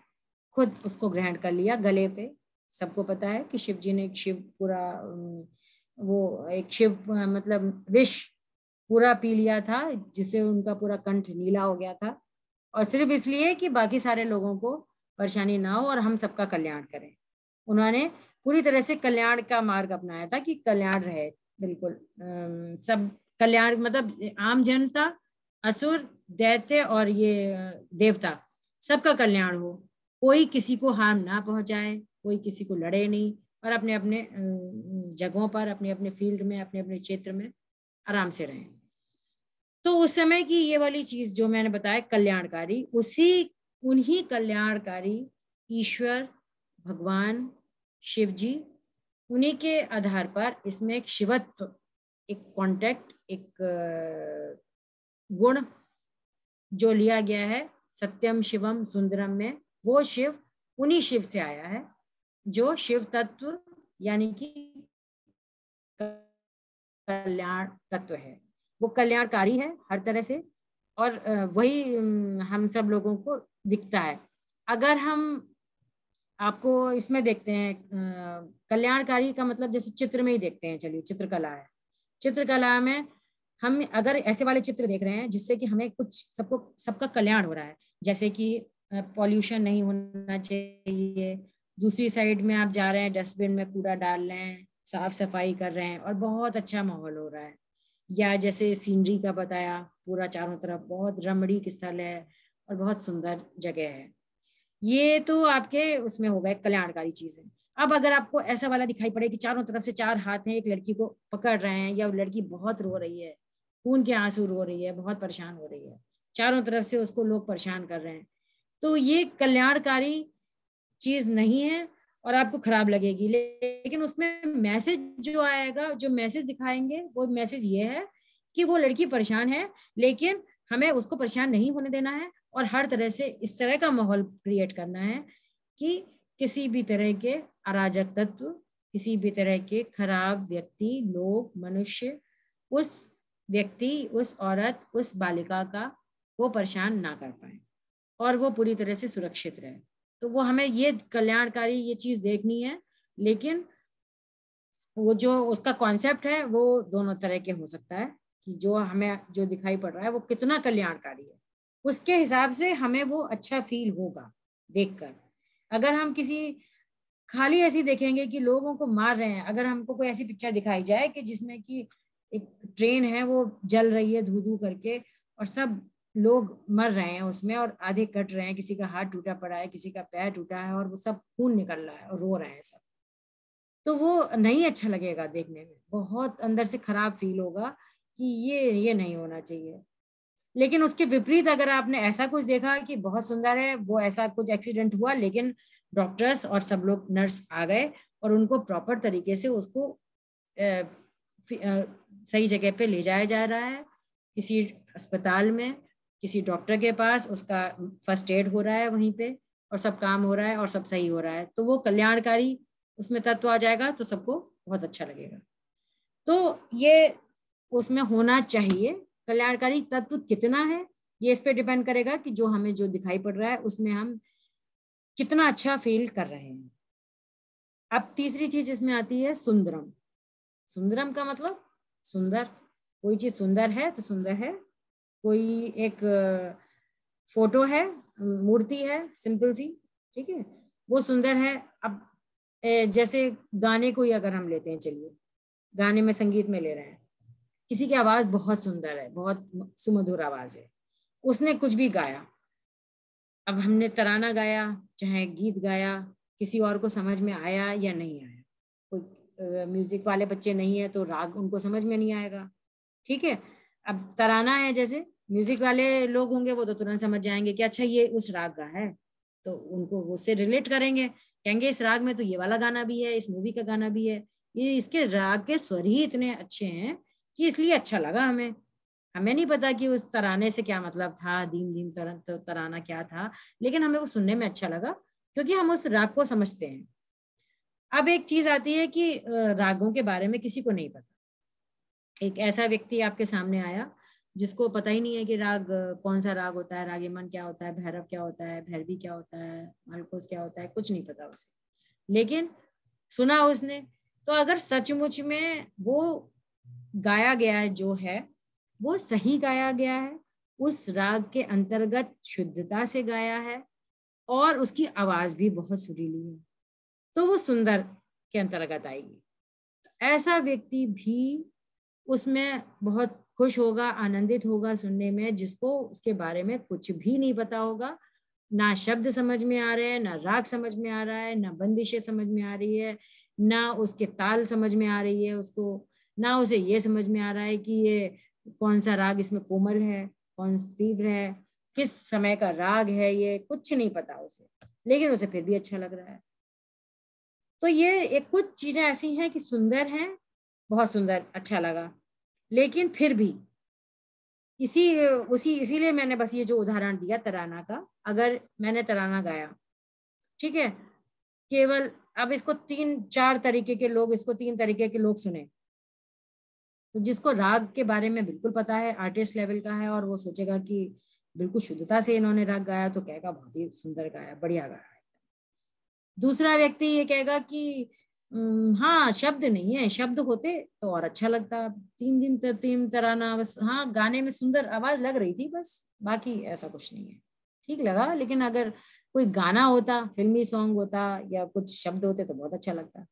खुद उसको ग्रहण कर लिया गले पे सबको पता है कि शिव जी ने शिव पूरा वो एक शिव मतलब विष पूरा पी लिया था जिससे उनका पूरा कंठ नीला हो गया था और सिर्फ इसलिए कि बाकी सारे लोगों को परेशानी ना हो और हम सबका कल्याण करें उन्होंने पूरी तरह से कल्याण का मार्ग अपनाया था कि कल्याण रहे बिल्कुल सब कल्याण मतलब आम जनता असुर दैत्य और ये देवता सबका कल्याण हो कोई किसी को हार्म ना पहुंचाए कोई किसी को लड़े नहीं और अपने अपने जगहों पर अपने अपने फील्ड में अपने अपने क्षेत्र में आराम से रहें तो उस समय की ये वाली चीज जो मैंने बताया कल्याणकारी उसी उन्हीं कल्याणकारी ईश्वर भगवान शिव जी उन्हीं के आधार पर इसमें एक शिवत्व एक कॉन्टेक्ट एक गुण जो लिया गया है सत्यम शिवम सुंदरम में वो शिव उन्हीं शिव से आया है जो शिव तत्व यानी कि कल्याण तत्व है वो कल्याणकारी है हर तरह से और वही हम सब लोगों को दिखता है अगर हम आपको इसमें देखते हैं कल्याणकारी का मतलब जैसे चित्र में ही देखते हैं चलिए चित्रकला है चित्रकला में हम अगर ऐसे वाले चित्र देख रहे हैं जिससे कि हमें कुछ सबको सबका कल्याण हो रहा है जैसे कि पॉल्यूशन नहीं होना चाहिए दूसरी साइड में आप जा रहे हैं डस्टबिन में कूड़ा डाल रहे हैं साफ सफाई कर रहे हैं और बहुत अच्छा माहौल हो रहा है या जैसे सीनरी का बताया पूरा चारों तरफ बहुत रमणीक स्थल है और बहुत सुंदर जगह है ये तो आपके उसमें हो गए कल्याणकारी चीज है अब अगर आपको ऐसा वाला दिखाई पड़े कि चारों तरफ से चार हाथ हैं एक लड़की को पकड़ रहे हैं या लड़की बहुत रो रही है खून के आंसू रो रही है बहुत परेशान हो रही है चारों तरफ से उसको लोग परेशान कर रहे हैं तो ये कल्याणकारी चीज नहीं है और आपको खराब लगेगी लेकिन उसमें मैसेज जो आएगा जो मैसेज दिखाएंगे वो मैसेज ये है कि वो लड़की परेशान है लेकिन हमें उसको परेशान नहीं होने देना है और हर तरह से इस तरह का माहौल क्रिएट करना है कि किसी भी तरह के अराजक तत्व किसी भी तरह के खराब व्यक्ति लोग मनुष्य उस व्यक्ति उस औरत उस बालिका का वो परेशान ना कर पाए और वो पूरी तरह से सुरक्षित रहे तो वो हमें ये कल्याणकारी ये चीज देखनी है लेकिन वो जो उसका कॉन्सेप्ट है वो दोनों तरह के हो सकता है कि जो हमें जो दिखाई पड़ रहा है वो कितना कल्याणकारी है उसके हिसाब से हमें वो अच्छा फील होगा देखकर अगर हम किसी खाली ऐसी देखेंगे कि लोगों को मार रहे हैं अगर हमको कोई ऐसी पिक्चर दिखाई जाए कि जिसमें कि एक ट्रेन है वो जल रही है धू धू करके और सब लोग मर रहे हैं उसमें और आधे कट रहे हैं किसी का हाथ टूटा पड़ा है किसी का पैर टूटा है और वो सब खून निकल रहा है और रो रहे हैं सब तो वो नहीं अच्छा लगेगा देखने में बहुत अंदर से खराब फील होगा कि ये ये नहीं होना चाहिए लेकिन उसके विपरीत अगर आपने ऐसा कुछ देखा कि बहुत सुंदर है वो ऐसा कुछ एक्सीडेंट हुआ लेकिन डॉक्टर्स और सब लोग नर्स आ गए और उनको प्रॉपर तरीके से उसको ए, ए, सही जगह पे ले जाया जा रहा है किसी अस्पताल में किसी डॉक्टर के पास उसका फर्स्ट एड हो रहा है वहीं पे और सब काम हो रहा है और सब सही हो रहा है तो वो कल्याणकारी उसमें तत्व आ जाएगा तो सबको बहुत अच्छा लगेगा तो ये उसमें होना चाहिए कल्याणकारी तत्व कितना है ये इस पर डिपेंड करेगा कि जो हमें जो दिखाई पड़ रहा है उसमें हम कितना अच्छा फील कर रहे हैं अब तीसरी चीज इसमें आती है सुंदरम सुंदरम का मतलब सुंदर कोई चीज सुंदर है तो सुंदर है कोई एक फोटो है मूर्ति है सिंपल सी ठीक है वो सुंदर है अब जैसे गाने को ही अगर हम लेते हैं चलिए गाने में संगीत में ले रहे हैं किसी की आवाज बहुत सुंदर है बहुत सुमधुर आवाज है उसने कुछ भी गाया अब हमने तराना गाया चाहे गीत गाया किसी और को समझ में आया या नहीं आया कोई म्यूजिक वाले बच्चे नहीं है तो राग उनको समझ में नहीं आएगा ठीक है अब तराना है जैसे म्यूजिक वाले लोग होंगे वो तो तुरंत समझ जाएंगे कि अच्छा ये उस राग का है तो उनको उससे रिलेट करेंगे कहेंगे इस राग में तो ये वाला गाना भी है इस मूवी का गाना भी है ये इसके राग के स्वर ही इतने अच्छे हैं कि इसलिए अच्छा लगा हमें हमें नहीं पता कि उस तराने से क्या मतलब था दीम दीम तर, तो तराना क्या था लेकिन हमें वो सुनने में अच्छा लगा क्योंकि हम उस राग को समझते हैं अब एक चीज आती है कि रागों के बारे में किसी को नहीं पता एक ऐसा व्यक्ति आपके सामने आया जिसको पता ही नहीं है कि राग कौन सा राग होता है रागेमन क्या होता है भैरव क्या होता है भैरवी क्या होता है मालकोस क्या होता है कुछ नहीं पता उसे लेकिन सुना उसने तो अगर सचमुच में वो गाया गया है जो है वो सही गाया गया है उस राग के अंतर्गत शुद्धता से गाया है और उसकी आवाज भी बहुत सुरीली है तो वो सुंदर के अंतर्गत आएगी ऐसा व्यक्ति भी उसमें बहुत खुश होगा आनंदित होगा सुनने में जिसको उसके बारे में कुछ भी नहीं पता होगा ना शब्द समझ में आ रहे हैं ना राग समझ में आ रहा है ना बंदिशें समझ में आ रही है ना उसके ताल समझ में आ रही है उसको ना उसे ये समझ में आ रहा है कि ये कौन सा राग इसमें कोमल है कौन तीव्र है किस समय का राग है ये कुछ नहीं पता उसे लेकिन उसे फिर भी अच्छा लग रहा है तो ये एक कुछ चीजें ऐसी हैं कि सुंदर हैं बहुत सुंदर अच्छा लगा लेकिन फिर भी इसी उसी इसीलिए मैंने बस ये जो उदाहरण दिया तराना का अगर मैंने तराना गाया ठीक है केवल अब इसको तीन चार तरीके के लोग इसको तीन तरीके के लोग सुने तो जिसको राग के बारे में बिल्कुल पता है आर्टिस्ट लेवल का है और वो सोचेगा कि बिल्कुल शुद्धता से इन्होंने राग गाया तो कहेगा बहुत ही सुंदर गाया बढ़िया गाया दूसरा व्यक्ति ये कहेगा कि हाँ शब्द नहीं है शब्द होते तो और अच्छा लगता तीन दिन तर, तीन ना बस हाँ गाने में सुंदर आवाज लग रही थी बस बाकी ऐसा कुछ नहीं है ठीक लगा लेकिन अगर कोई गाना होता फिल्मी सॉन्ग होता या कुछ शब्द होते तो बहुत अच्छा लगता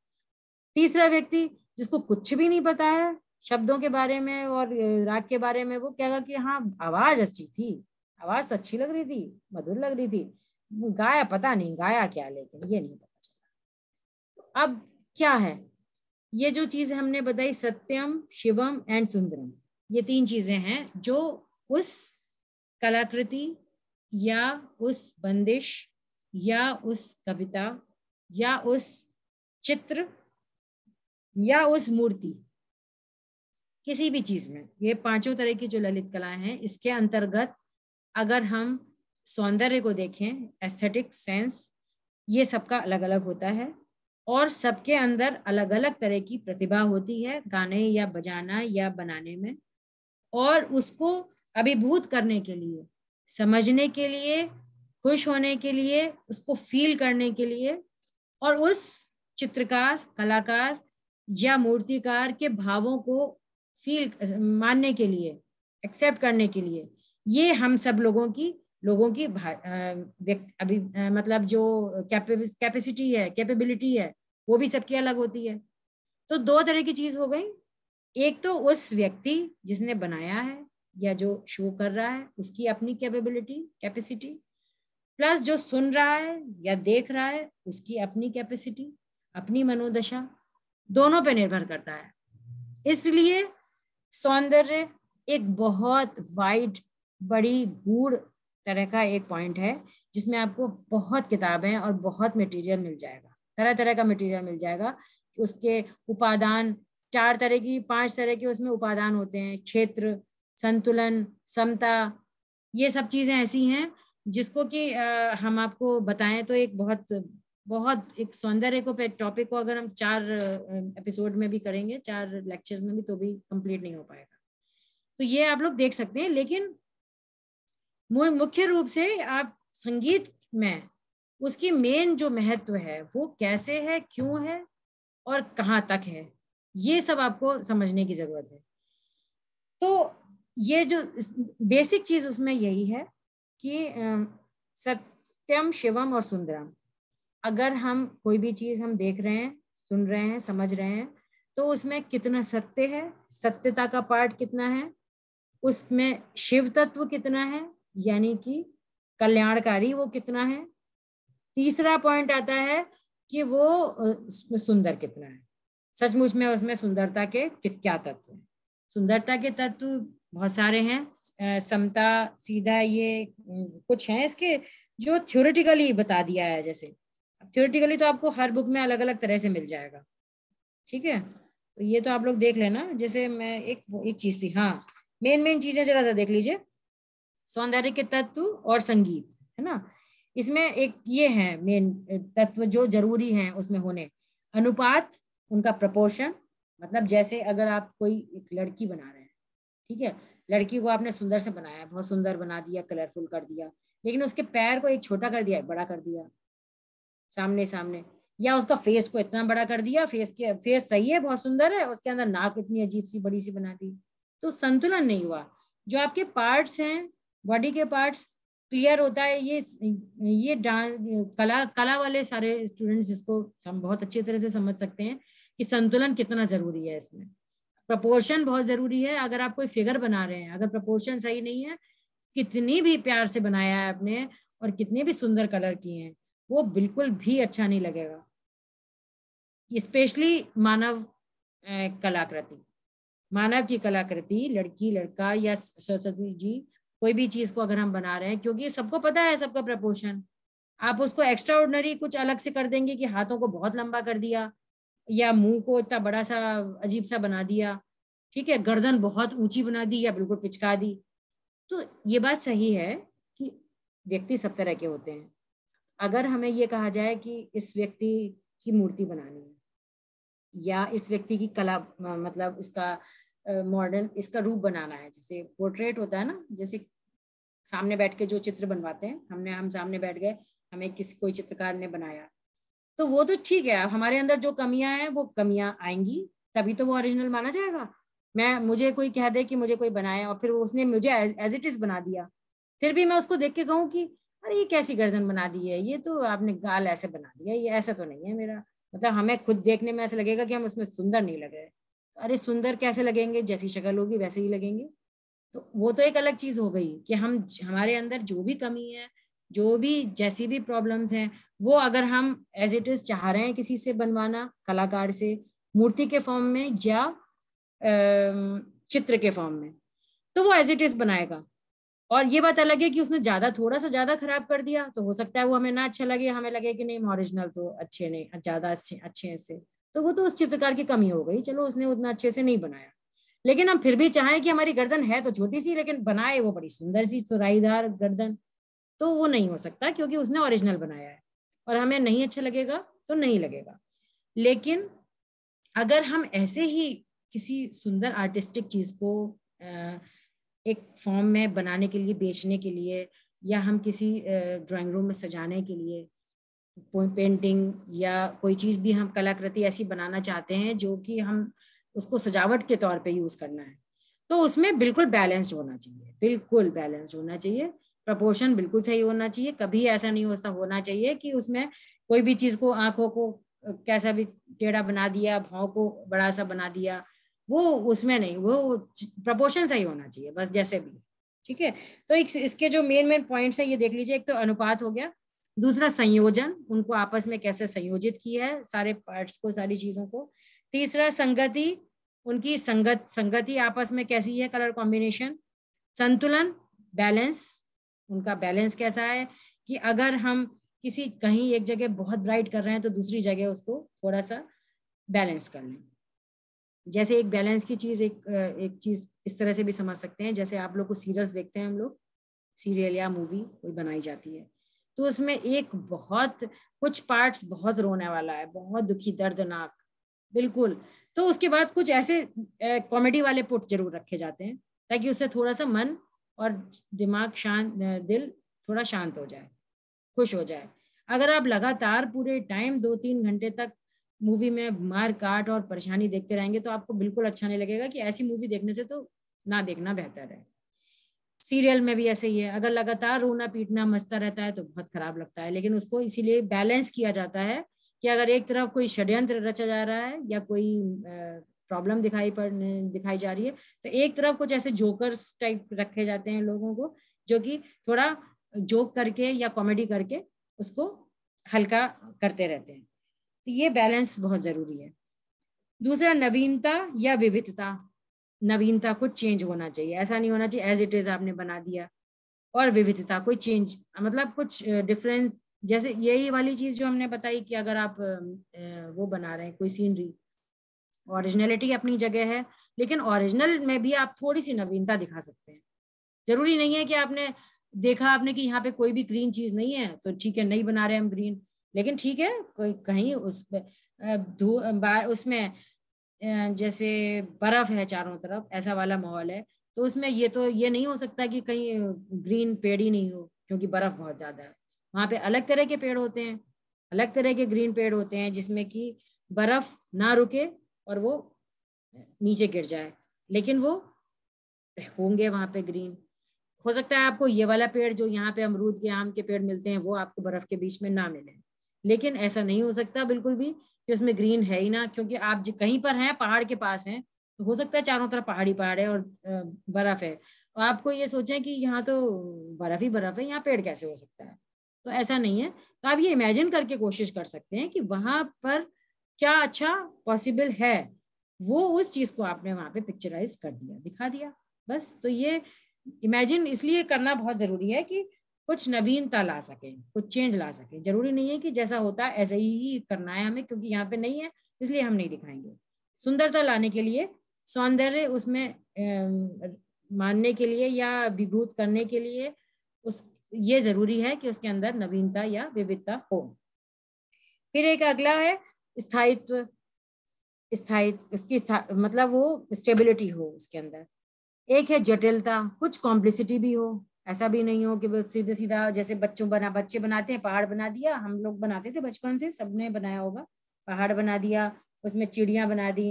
तीसरा व्यक्ति जिसको कुछ भी नहीं पता है शब्दों के बारे में और राग के बारे में वो कहेगा कि हाँ आवाज अच्छी थी आवाज तो अच्छी लग रही थी मधुर लग रही थी गाया पता नहीं गाया क्या लेकिन ये नहीं पता चला अब क्या है ये जो चीज हमने बताई सत्यम शिवम एंड सुंदरम ये तीन चीजें हैं जो उस कलाकृति या उस बंदिश या उस कविता या उस चित्र या उस मूर्ति किसी भी चीज में ये पांचों तरह की जो ललित कलाएं हैं इसके अंतर्गत अगर हम सौंदर्य को देखें एस्थेटिक सेंस ये सबका अलग अलग होता है और सबके अंदर अलग अलग तरह की प्रतिभा होती है गाने या बजाना या बनाने में और उसको अभिभूत करने के लिए समझने के लिए खुश होने के लिए उसको फील करने के लिए और उस चित्रकार कलाकार या मूर्तिकार के भावों को फील मानने के लिए एक्सेप्ट करने के लिए ये हम सब लोगों की लोगों की अभी मतलब जो कैपेसिटी है कैपेबिलिटी है वो भी सबकी अलग होती है तो दो तरह की चीज हो गई एक तो उस व्यक्ति जिसने बनाया है या जो शो कर रहा है उसकी अपनी कैपेबिलिटी कैपेसिटी प्लस जो सुन रहा है या देख रहा है उसकी अपनी कैपेसिटी अपनी मनोदशा दोनों पे निर्भर करता है इसलिए सौंदर्य एक बहुत वाइड बड़ी गूढ़ तरह का एक पॉइंट है जिसमें आपको बहुत किताबें और बहुत मटेरियल मिल जाएगा तरह तरह का मटेरियल मिल जाएगा उसके उपादान चार तरह की पांच तरह के उसमें उपादान होते हैं क्षेत्र संतुलन समता ये सब चीज़ें ऐसी हैं जिसको कि हम आपको बताएं तो एक बहुत बहुत एक सौंदर्य को पे टॉपिक को अगर हम चार एपिसोड में भी करेंगे चार लेक्चर्स में भी तो भी कंप्लीट नहीं हो पाएगा तो ये आप लोग देख सकते हैं लेकिन मुख्य रूप से आप संगीत में उसकी मेन जो महत्व है वो कैसे है क्यों है और कहाँ तक है ये सब आपको समझने की जरूरत है तो ये जो बेसिक चीज उसमें यही है कि सत्यम शिवम और सुंदरम अगर हम कोई भी चीज हम देख रहे हैं सुन रहे हैं समझ रहे हैं तो उसमें कितना सत्य है सत्यता का पार्ट कितना है उसमें शिव तत्व कितना है यानी कि कल्याणकारी वो कितना है तीसरा पॉइंट आता है कि वो सुंदर कितना है सचमुच में उसमें सुंदरता के क्या तत्व है सुंदरता के तत्व बहुत सारे हैं समता सीधा ये कुछ हैं इसके जो थ्योरेटिकली बता दिया है जैसे थ्योरेटिकली तो आपको हर बुक में अलग अलग तरह से मिल जाएगा ठीक है तो ये तो आप लोग देख लेना जैसे मैं एक एक चीज थी हाँ मेन मेन चीजें जरा सा देख लीजिए सौंदर्य के तत्व और संगीत है ना इसमें एक ये है मेन तत्व जो जरूरी है उसमें होने अनुपात उनका प्रपोर्शन मतलब जैसे अगर आप कोई एक लड़की बना रहे हैं ठीक है लड़की को आपने सुंदर से बनाया बहुत सुंदर बना दिया कलरफुल कर दिया लेकिन उसके पैर को एक छोटा कर दिया बड़ा कर दिया सामने सामने या उसका फेस को इतना बड़ा कर दिया फेस के फेस सही है बहुत सुंदर है उसके अंदर नाक इतनी अजीब सी बड़ी सी बना दी तो संतुलन नहीं हुआ जो आपके पार्ट्स हैं बॉडी के पार्ट्स क्लियर होता है ये ये डांस कला कला वाले सारे स्टूडेंट्स इसको बहुत अच्छी तरह से समझ सकते हैं कि संतुलन कितना जरूरी है इसमें प्रपोर्शन बहुत जरूरी है अगर आप कोई फिगर बना रहे हैं अगर प्रपोर्शन सही नहीं है कितनी भी प्यार से बनाया है आपने और कितने भी सुंदर कलर किए हैं वो बिल्कुल भी अच्छा नहीं लगेगा स्पेशली मानव कलाकृति मानव की कलाकृति लड़की लड़का या सरस्वती जी कोई भी चीज को अगर हम बना रहे हैं क्योंकि सबको पता है सबका प्रपोर्शन आप उसको एक्स्ट्रा ऑर्डनरी कुछ अलग से कर देंगे कि हाथों को बहुत लंबा कर दिया या मुंह को इतना बड़ा सा अजीब सा बना दिया ठीक है गर्दन बहुत ऊंची बना दी या बिल्कुल पिचका दी तो ये बात सही है कि व्यक्ति सब तरह के होते हैं अगर हमें ये कहा जाए कि इस व्यक्ति की मूर्ति बनानी है या इस व्यक्ति की कला मतलब इसका मॉडर्न इसका रूप बनाना है जैसे पोर्ट्रेट होता है ना जैसे सामने बैठ के जो चित्र बनवाते हैं हमने हम सामने बैठ गए हमें किसी कोई चित्रकार ने बनाया तो वो तो ठीक है हमारे अंदर जो कमियां हैं वो कमियां आएंगी तभी तो वो ओरिजिनल माना जाएगा मैं मुझे कोई कह दे कि मुझे कोई बनाया और फिर उसने मुझे एज इट इज बना दिया फिर भी मैं उसको देख के कहूँ कि अरे ये कैसी गर्दन बना दी है ये तो आपने गाल ऐसे बना दिया ये ऐसा तो नहीं है मेरा मतलब हमें खुद देखने में ऐसा लगेगा कि हम उसमें सुंदर नहीं लग रहे अरे सुंदर कैसे लगेंगे जैसी शक्ल होगी वैसे ही लगेंगे तो वो तो एक अलग चीज हो गई कि हम हमारे अंदर जो भी कमी है जो भी जैसी भी प्रॉब्लम्स हैं वो अगर हम एज इट इज चाह रहे हैं किसी से बनवाना कलाकार से मूर्ति के फॉर्म में या चित्र के फॉर्म में तो वो एज इट इज बनाएगा और ये बात अलग है कि उसने ज्यादा थोड़ा सा ज्यादा खराब कर दिया तो हो सकता है वो हमें ना अच्छा लगे हमें लगे कि नहीं ओरिजिनल तो अच्छे नहीं ज्यादा अच्छे अच्छे से तो वो तो उस चित्रकार की कमी हो गई चलो उसने उतना अच्छे से नहीं बनाया लेकिन हम फिर भी चाहें कि हमारी गर्दन है तो छोटी सी लेकिन बनाए वो बड़ी सुंदर सी सुराईदार गर्दन तो वो नहीं हो सकता क्योंकि उसने ओरिजिनल बनाया है और हमें नहीं अच्छा लगेगा तो नहीं लगेगा लेकिन अगर हम ऐसे ही किसी सुंदर आर्टिस्टिक चीज को एक फॉर्म में बनाने के लिए बेचने के लिए या हम किसी ड्राइंग रूम में सजाने के लिए पेंटिंग या कोई चीज़ भी हम कलाकृति ऐसी बनाना चाहते हैं जो कि हम उसको सजावट के तौर पे यूज करना है तो उसमें बिल्कुल बैलेंस होना चाहिए बिल्कुल बैलेंस होना चाहिए प्रपोर्शन बिल्कुल सही होना चाहिए कभी ऐसा नहीं होता होना चाहिए कि उसमें कोई भी चीज को आंखों को कैसा भी टेढ़ा बना दिया भाव को बड़ा सा बना दिया वो उसमें नहीं वो प्रपोर्शन सही होना चाहिए बस जैसे भी ठीक है तो एक इसके जो मेन मेन पॉइंट्स है ये देख लीजिए एक तो अनुपात हो गया दूसरा संयोजन उनको आपस में कैसे संयोजित किया है सारे पार्ट्स को सारी चीजों को तीसरा संगति उनकी संगत संगति आपस में कैसी है कलर कॉम्बिनेशन संतुलन बैलेंस उनका बैलेंस कैसा है कि अगर हम किसी कहीं एक जगह बहुत ब्राइट कर रहे हैं तो दूसरी जगह उसको थोड़ा सा बैलेंस कर लें जैसे एक बैलेंस की चीज़ एक एक चीज़ इस तरह से भी समझ सकते हैं जैसे आप लोग को सीरियल्स देखते हैं हम लोग सीरियल या मूवी कोई बनाई जाती है तो उसमें एक बहुत कुछ पार्ट्स बहुत रोने वाला है बहुत दुखी दर्दनाक बिल्कुल तो उसके बाद कुछ ऐसे कॉमेडी वाले पुट जरूर रखे जाते हैं ताकि उससे थोड़ा सा मन और दिमाग शांत दिल थोड़ा शांत हो जाए खुश हो जाए अगर आप लगातार पूरे टाइम दो तीन घंटे तक मूवी में मार काट और परेशानी देखते रहेंगे तो आपको बिल्कुल अच्छा नहीं लगेगा कि ऐसी मूवी देखने से तो ना देखना बेहतर है सीरियल में भी ऐसे ही है अगर लगातार रोना पीटना मस्ता रहता है तो बहुत खराब लगता है लेकिन उसको इसीलिए बैलेंस किया जाता है कि अगर एक तरफ कोई षड्यंत्र रचा जा रहा है या कोई प्रॉब्लम दिखाई पड़ने दिखाई जा रही है तो एक तरफ कुछ ऐसे जोकर्स टाइप रखे जाते हैं लोगों को जो कि थोड़ा जोक करके या कॉमेडी करके उसको हल्का करते रहते हैं तो ये बैलेंस बहुत ज़रूरी है दूसरा नवीनता या विविधता नवीनता को चेंज होना चाहिए ऐसा नहीं होना चाहिए एज इट इज आपने बना दिया और विविधता कोई चेंज मतलब कुछ डिफरेंस जैसे यही वाली चीज जो हमने बताई कि अगर आप वो बना रहे हैं कोई सीनरी ओरिजिनलिटी अपनी जगह है लेकिन ओरिजिनल में भी आप थोड़ी सी नवीनता दिखा सकते हैं जरूरी नहीं है कि आपने देखा आपने कि यहाँ पे कोई भी ग्रीन चीज नहीं है तो ठीक है नहीं बना रहे हम ग्रीन लेकिन ठीक है कोई कहीं उस पर उसमें जैसे बर्फ है चारों तरफ ऐसा वाला माहौल है तो उसमें ये तो ये नहीं हो सकता कि कहीं ग्रीन पेड़ ही नहीं हो क्योंकि बर्फ बहुत ज्यादा है वहाँ पे अलग तरह के पेड़ होते हैं अलग तरह के ग्रीन पेड़ होते हैं जिसमें कि बर्फ ना रुके और वो नीचे गिर जाए लेकिन वो होंगे वहां पे ग्रीन हो सकता है आपको ये वाला पेड़ जो यहाँ पे अमरूद के आम के पेड़ मिलते हैं वो आपको बर्फ के बीच में ना मिले लेकिन ऐसा नहीं हो सकता बिल्कुल भी कि उसमें ग्रीन है ही ना क्योंकि आप कहीं पर हैं पहाड़ के पास हैं तो हो सकता है चारों तरफ पहाड़ी पहाड़ है और बर्फ है और तो आपको ये सोचें कि यहाँ तो बर्फ ही बर्फ है यहाँ पेड़ कैसे हो सकता है तो ऐसा नहीं है तो आप ये इमेजिन करके कोशिश कर सकते हैं कि वहां पर क्या अच्छा पॉसिबल है वो उस चीज को आपने वहां पे पिक्चराइज कर दिया दिखा दिया बस तो ये इमेजिन इसलिए करना बहुत जरूरी है कि कुछ नवीनता ला सके कुछ चेंज ला सके जरूरी नहीं है कि जैसा होता है ऐसा ही करना है हमें क्योंकि यहाँ पे नहीं है इसलिए हम नहीं दिखाएंगे सुंदरता लाने के लिए सौंदर्य उसमें मानने के लिए या विभूत करने के लिए उस ये जरूरी है कि उसके अंदर नवीनता या विविधता हो फिर एक अगला है स्थायित्व स्थायित्व उसकी स्था, मतलब वो स्टेबिलिटी हो उसके अंदर एक है जटिलता कुछ कॉम्प्लिसिटी भी हो ऐसा भी नहीं हो कि सीधे सीधा जैसे बच्चों बना बच्चे बनाते हैं पहाड़ बना दिया हम लोग बनाते थे बचपन से सबने बनाया होगा पहाड़ बना दिया उसमें चिड़िया बना दी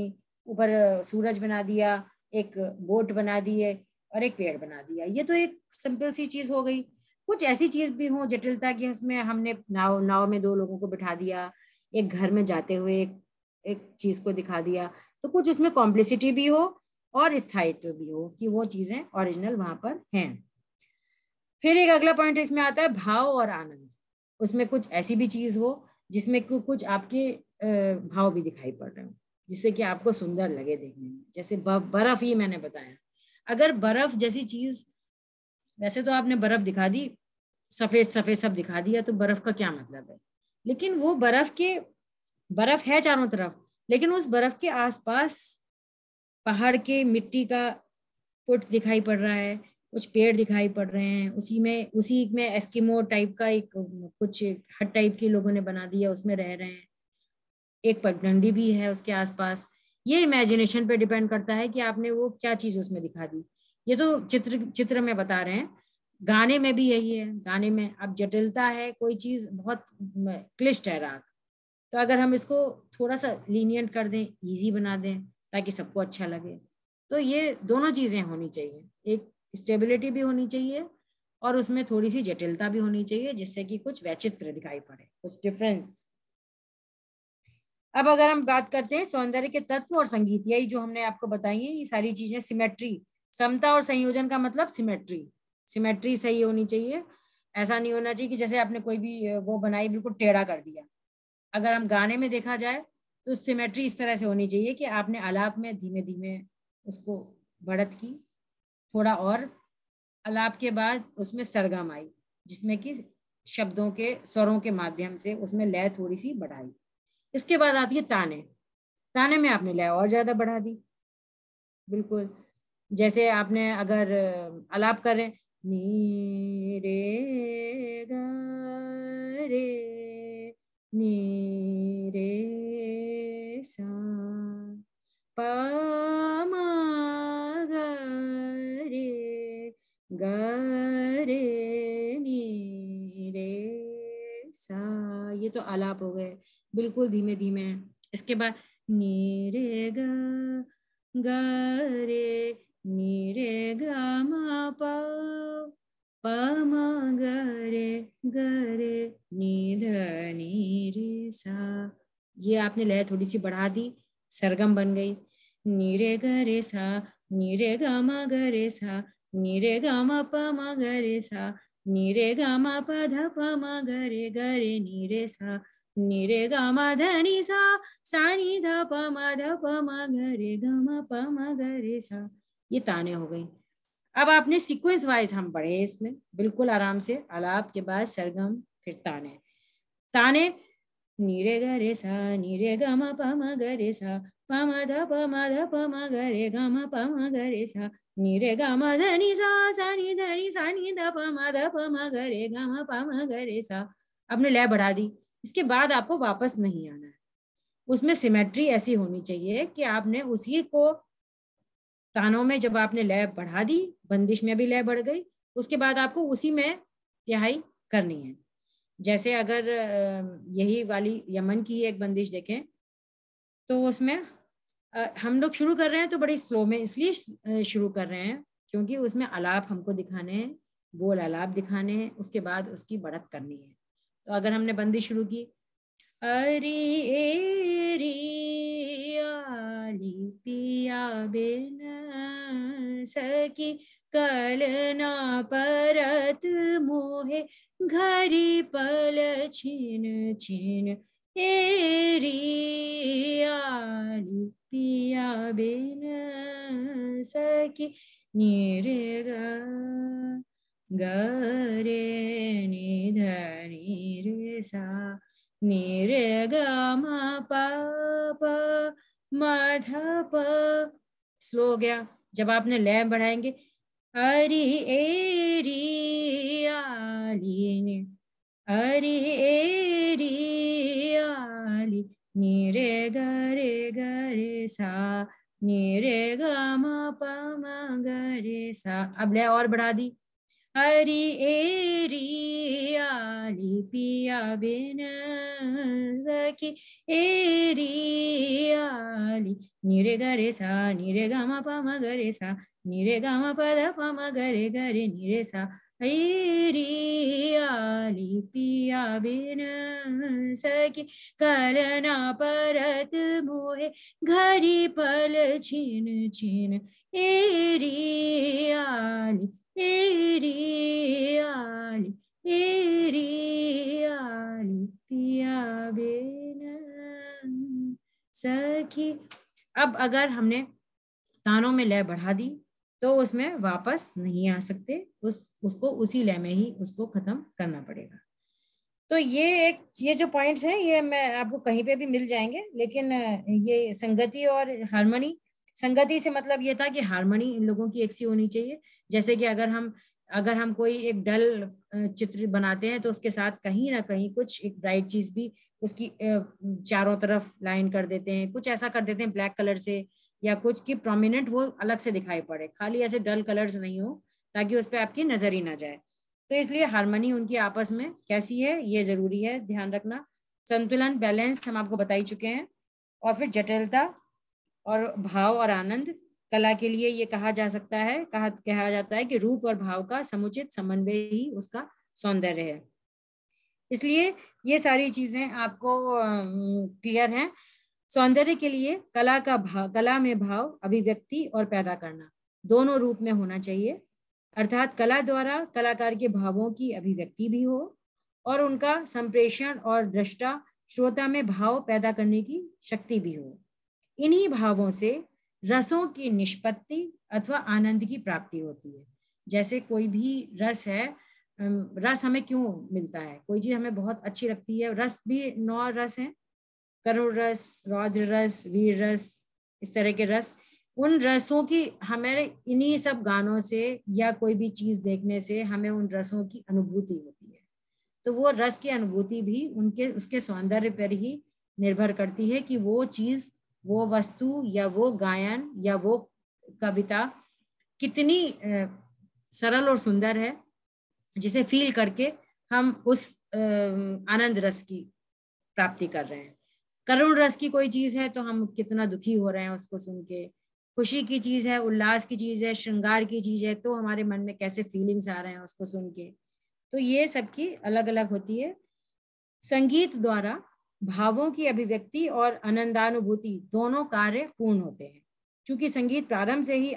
ऊपर सूरज बना दिया एक बोट बना दिए और एक पेड़ बना दिया ये तो एक सिंपल सी चीज हो गई कुछ ऐसी चीज भी हो जटिलता की उसमें हमने नाव नाव में दो लोगों को बिठा दिया एक घर में जाते हुए एक, एक चीज को दिखा दिया तो कुछ उसमें कॉम्प्लिसिटी भी हो और स्थायित्व भी हो कि वो चीजें ओरिजिनल वहां पर हैं फिर एक अगला पॉइंट इसमें आता है भाव और आनंद उसमें कुछ ऐसी भी चीज हो जिसमें कुछ आपके भाव भी दिखाई पड़ रहे हो जिससे कि आपको सुंदर लगे देखने में जैसे बर्फ ही मैंने बताया अगर बर्फ जैसी चीज वैसे तो आपने बर्फ दिखा दी सफेद सफेद सब दिखा दिया तो बर्फ का क्या मतलब है लेकिन वो बर्फ के बर्फ है चारों तरफ लेकिन उस बर्फ के आसपास पहाड़ के मिट्टी का पुट दिखाई पड़ रहा है कुछ पेड़ दिखाई पड़ रहे हैं उसी में उसी में एस्किमो टाइप का एक कुछ हट टाइप के लोगों ने बना दिया उसमें रह रहे हैं एक पगडंडी भी है उसके आसपास ये इमेजिनेशन पे डिपेंड करता है कि आपने वो क्या चीज़ उसमें दिखा दी ये तो चित्र चित्र में बता रहे हैं गाने में भी यही है गाने में अब जटिलता है कोई चीज बहुत क्लिष्ट है राग तो अगर हम इसको थोड़ा सा लीनियंट कर दें इजी बना दें ताकि सबको अच्छा लगे तो ये दोनों चीजें होनी चाहिए एक स्टेबिलिटी भी होनी चाहिए और उसमें थोड़ी सी जटिलता भी होनी चाहिए जिससे कि कुछ वैचित्र दिखाई पड़े कुछ डिफरेंस अब अगर हम बात करते हैं सौंदर्य के तत्व और संगीत यही जो हमने आपको बताई है ये सारी चीजें सिमेट्री समता और संयोजन का मतलब सिमेट्री सिमेट्री सही होनी चाहिए ऐसा नहीं होना चाहिए कि जैसे आपने कोई भी वो बनाई बिल्कुल टेढ़ा कर दिया अगर हम गाने में देखा जाए तो सिमेट्री इस तरह से होनी चाहिए कि आपने आलाप में धीमे धीमे उसको बढ़त की थोड़ा और आलाप के बाद उसमें सरगम आई जिसमें कि शब्दों के स्वरों के माध्यम से उसमें लय थोड़ी सी बढ़ाई इसके बाद आती है ताने ताने में आपने लय और ज़्यादा बढ़ा दी बिल्कुल जैसे आपने अगर अलाप करें नी रे गे नी रे सा प म गे ग रे नी रे सा ये तो अलाप हो गए बिल्कुल धीमे धीमे इसके बाद नी रे ग रे ni re ga ma pa pa ma ga re ga re ni सा ये आपने लय थोड़ी सी बढ़ा दी सरगम बन गई नी रे सा नी रे ग म सा नी रे ग म प म ग सा नी रे ग म प ध प म ग रे ग सा नी रे ग म ध सा सा नि ध प म ध प म ग रे ग म प म ग सा ये ताने हो गई अब आपने सीक्वेंस वाइज हम पढ़े इसमें बिल्कुल आराम से आलाप के बाद सरगम फिर ताने ताने नीरे गे सा नीरे ग म प सा प ध प ध प म ग रे ग सा नीरे ग म सा सा नि ध ध प ध प म ग रे ग सा आपने लय बढ़ा दी इसके बाद आपको वापस नहीं आना है उसमें सिमेट्री ऐसी होनी चाहिए कि आपने उसी को तानों में जब आपने लय बढ़ा दी बंदिश में भी लय बढ़ गई उसके बाद आपको उसी में तिहाई करनी है जैसे अगर यही वाली यमन की एक बंदिश देखें तो उसमें हम लोग शुरू कर रहे हैं तो बड़ी स्लो में इसलिए शुरू कर रहे हैं क्योंकि उसमें अलाप हमको दिखाने हैं बोल अलाप दिखाने हैं उसके बाद उसकी बढ़त करनी है तो अगर हमने बंदिश शुरू की अरे एरी आली पिया सकी कलना परत मोहे घरी पल छिन छिन एरी पिया बिन सकी निर गे निधनी रे सा निर ग म प म प स्लो गया जब आपने लय बढ़ाएंगे अरी ए आली ने अरी एरी आली नीरे गरे गरे सा नीरे ग म प म गरे सा अब लय और बढ़ा दी அரி ஏரியாழி பியாவினி ஏரியாழி நிரகரே சா நிரகம பமகரே சா நிரகம பத பமகரே கரே நிரே சா ஐரியாலி பியாவின सखी करना परत मोहे घरी पल छिन छिन एरियाली सखी अब अगर हमने तानों में लय बढ़ा दी तो उसमें वापस नहीं आ सकते उस उसको उसी लय में ही उसको खत्म करना पड़ेगा तो ये एक ये जो पॉइंट्स हैं ये मैं आपको कहीं पे भी मिल जाएंगे लेकिन ये संगति और हारमोनी संगति से मतलब ये था कि हारमोनी इन लोगों की एक सी होनी चाहिए जैसे कि अगर हम अगर हम कोई एक डल चित्र बनाते हैं तो उसके साथ कहीं ना कहीं कुछ एक ब्राइट चीज भी उसकी चारों तरफ लाइन कर देते हैं कुछ ऐसा कर देते हैं ब्लैक कलर से या कुछ की प्रोमिनेंट वो अलग से दिखाई पड़े खाली ऐसे डल कलर्स नहीं हो ताकि उस पर आपकी नजर ही ना जाए तो इसलिए हारमोनी उनकी आपस में कैसी है ये जरूरी है ध्यान रखना संतुलन बैलेंस हम आपको बता ही चुके हैं और फिर जटिलता और भाव और आनंद कला के लिए ये कहा जा सकता है कहा कहा जाता है कि रूप और भाव का समुचित समन्वय ही उसका सौंदर्य है इसलिए ये सारी चीजें आपको क्लियर हैं सौंदर्य के लिए कला का भाव कला में भाव अभिव्यक्ति और पैदा करना दोनों रूप में होना चाहिए अर्थात कला द्वारा कलाकार के भावों की अभिव्यक्ति भी हो और उनका संप्रेषण और दृष्टा श्रोता में भाव पैदा करने की शक्ति भी हो इन्हीं भावों से रसों की निष्पत्ति अथवा आनंद की प्राप्ति होती है जैसे कोई भी रस है रस हमें क्यों मिलता है कोई चीज हमें बहुत अच्छी लगती है रस भी नौ रस हैं करुण रस रौद्र रस वीर रस इस तरह के रस उन रसों की हमारे इन्हीं सब गानों से या कोई भी चीज देखने से हमें उन रसों की अनुभूति होती है तो वो रस की अनुभूति भी उनके उसके सौंदर्य पर ही निर्भर करती है कि वो चीज वो वस्तु या वो गायन या वो कविता कितनी सरल और सुंदर है जिसे फील करके हम उस आनंद रस की प्राप्ति कर रहे हैं करुण रस की कोई चीज है तो हम कितना दुखी हो रहे हैं उसको सुन के खुशी की चीज है उल्लास की चीज है श्रृंगार की चीज है तो हमारे मन में कैसे फीलिंग्स आ रहे हैं उसको सुन के तो ये सबकी अलग अलग होती है संगीत द्वारा भावों की अभिव्यक्ति और आनंदानुभूति दोनों कार्य पूर्ण होते हैं चूंकि संगीत प्रारंभ से ही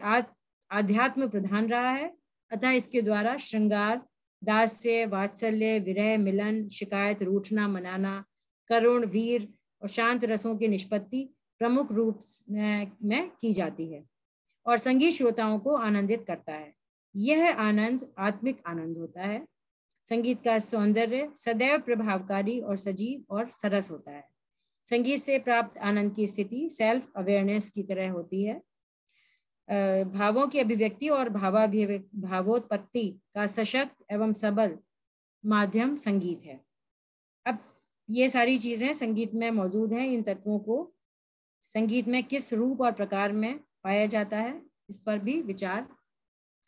आध्यात्म प्रधान रहा है अतः इसके द्वारा श्रृंगार दास्य वात्सल्य विरह मिलन शिकायत रूठना मनाना करुण वीर और शांत रसों की निष्पत्ति प्रमुख रूप में की जाती है और संगीत श्रोताओं को आनंदित करता है यह आनंद आत्मिक आनंद होता है संगीत का सौंदर्य सदैव प्रभावकारी और सजीव और सरस होता है संगीत से प्राप्त आनंद की स्थिति सेल्फ अवेयरनेस की तरह होती है भावों की अभिव्यक्ति और भावाभिव्यक्ति भावोत्पत्ति का सशक्त एवं सबल माध्यम संगीत है अब ये सारी चीज़ें संगीत में मौजूद हैं इन तत्वों को संगीत में किस रूप और प्रकार में पाया जाता है इस पर भी विचार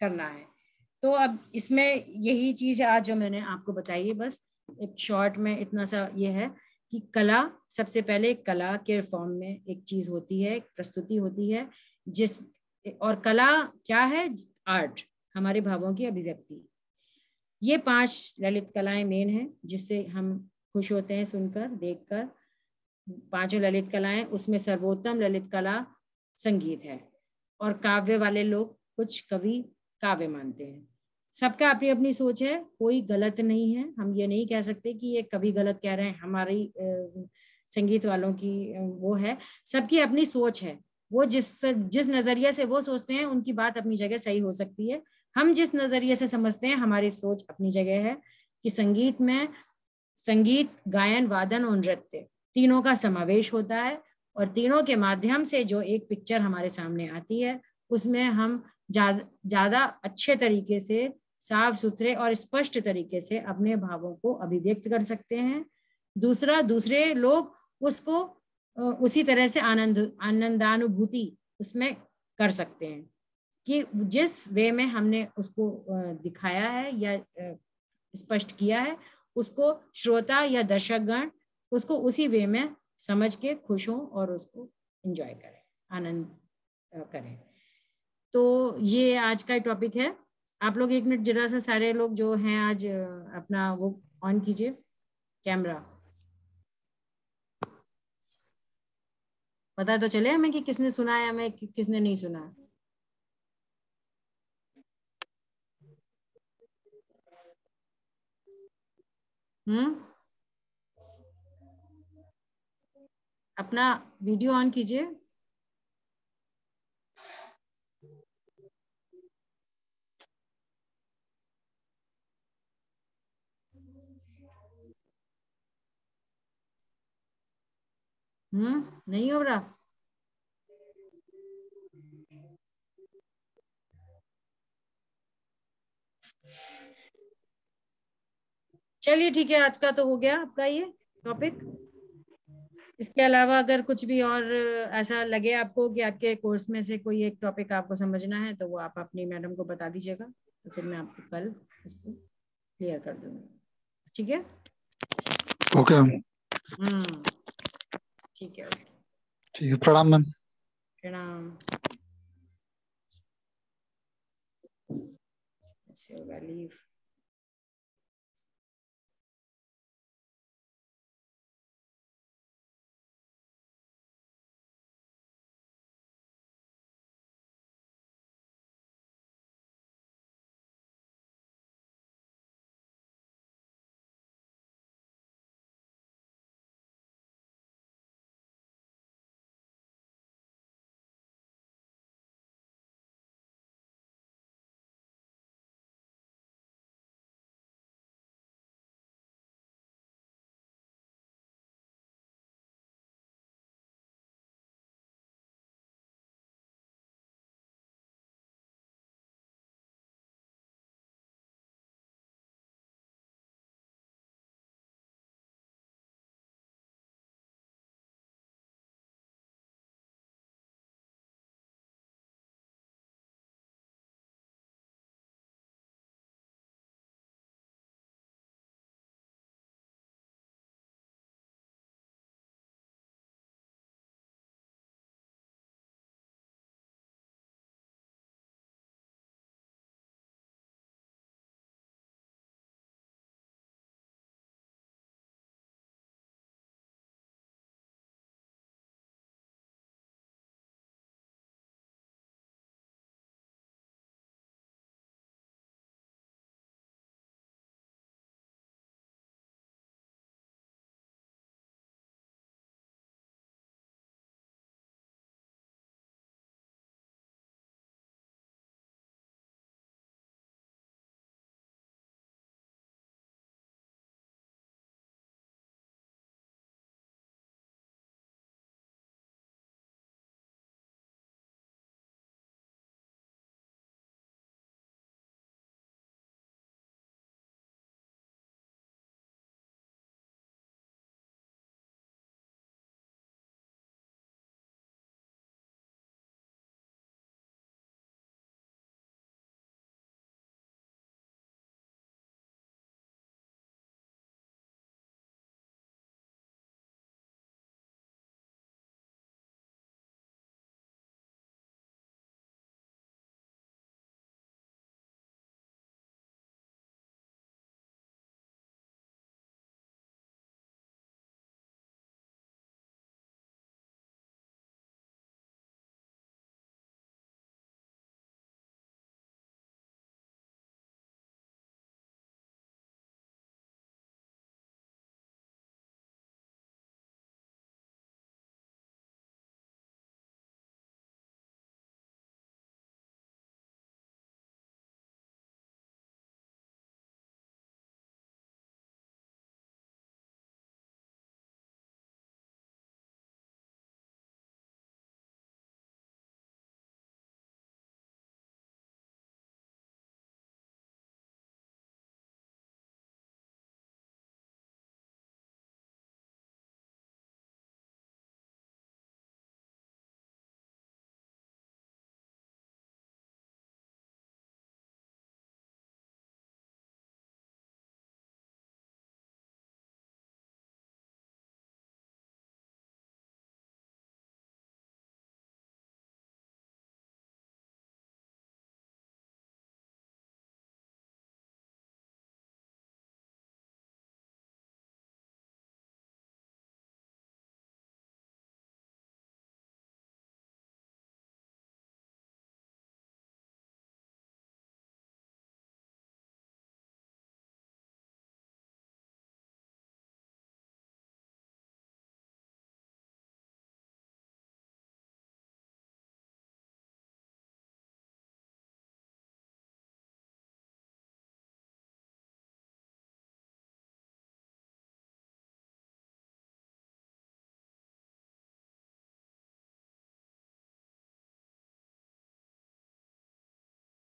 करना है तो अब इसमें यही चीज आज जो मैंने आपको बताई है बस एक शॉर्ट में इतना सा ये है कि कला सबसे पहले कला के फॉर्म में एक चीज होती है प्रस्तुति होती है जिस और कला क्या है आर्ट हमारे भावों की अभिव्यक्ति ये पांच ललित कलाएं मेन हैं जिससे हम खुश होते हैं सुनकर देखकर पांचों ललित कलाएं उसमें सर्वोत्तम ललित कला संगीत है और काव्य वाले लोग कुछ कवि काव्य मानते हैं सबका अपनी अपनी सोच है कोई गलत नहीं है हम ये नहीं कह सकते कि ये कभी गलत कह रहे हैं हमारी संगीत वालों की वो है सबकी अपनी सोच है वो जिस जिस नजरिए से वो सोचते हैं उनकी बात अपनी जगह सही हो सकती है हम जिस नजरिए से समझते हैं हमारी सोच अपनी जगह है कि संगीत में संगीत गायन वादन और नृत्य तीनों का समावेश होता है और तीनों के माध्यम से जो एक पिक्चर हमारे सामने आती है उसमें हम ज्यादा अच्छे तरीके से साफ सुथरे और स्पष्ट तरीके से अपने भावों को अभिव्यक्त कर सकते हैं दूसरा दूसरे लोग उसको उसी तरह से आनंद आनंदानुभूति उसमें कर सकते हैं कि जिस वे में हमने उसको दिखाया है या स्पष्ट किया है उसको श्रोता या दर्शकगण उसको उसी वे में समझ के खुश हों और उसको एंजॉय करें आनंद करें तो ये आज का टॉपिक है आप लोग एक मिनट जरा सा सारे लोग जो हैं आज अपना वो ऑन कीजिए कैमरा पता तो चले हमें कि किसने सुना है हमें कि किसने नहीं सुना है हम्म अपना वीडियो ऑन कीजिए हम्म नहीं हो रहा चलिए ठीक है आज का तो हो गया आपका ये टॉपिक इसके अलावा अगर कुछ भी और ऐसा लगे आपको कि आपके कोर्स में से कोई एक टॉपिक आपको समझना है तो वो आप अपनी मैडम को बता दीजिएगा तो फिर मैं आपको कल उसको क्लियर कर दूंगी ठीक है okay okay. Hmm Thank you. To you, Pranam. Pranam. Let's see if I leave.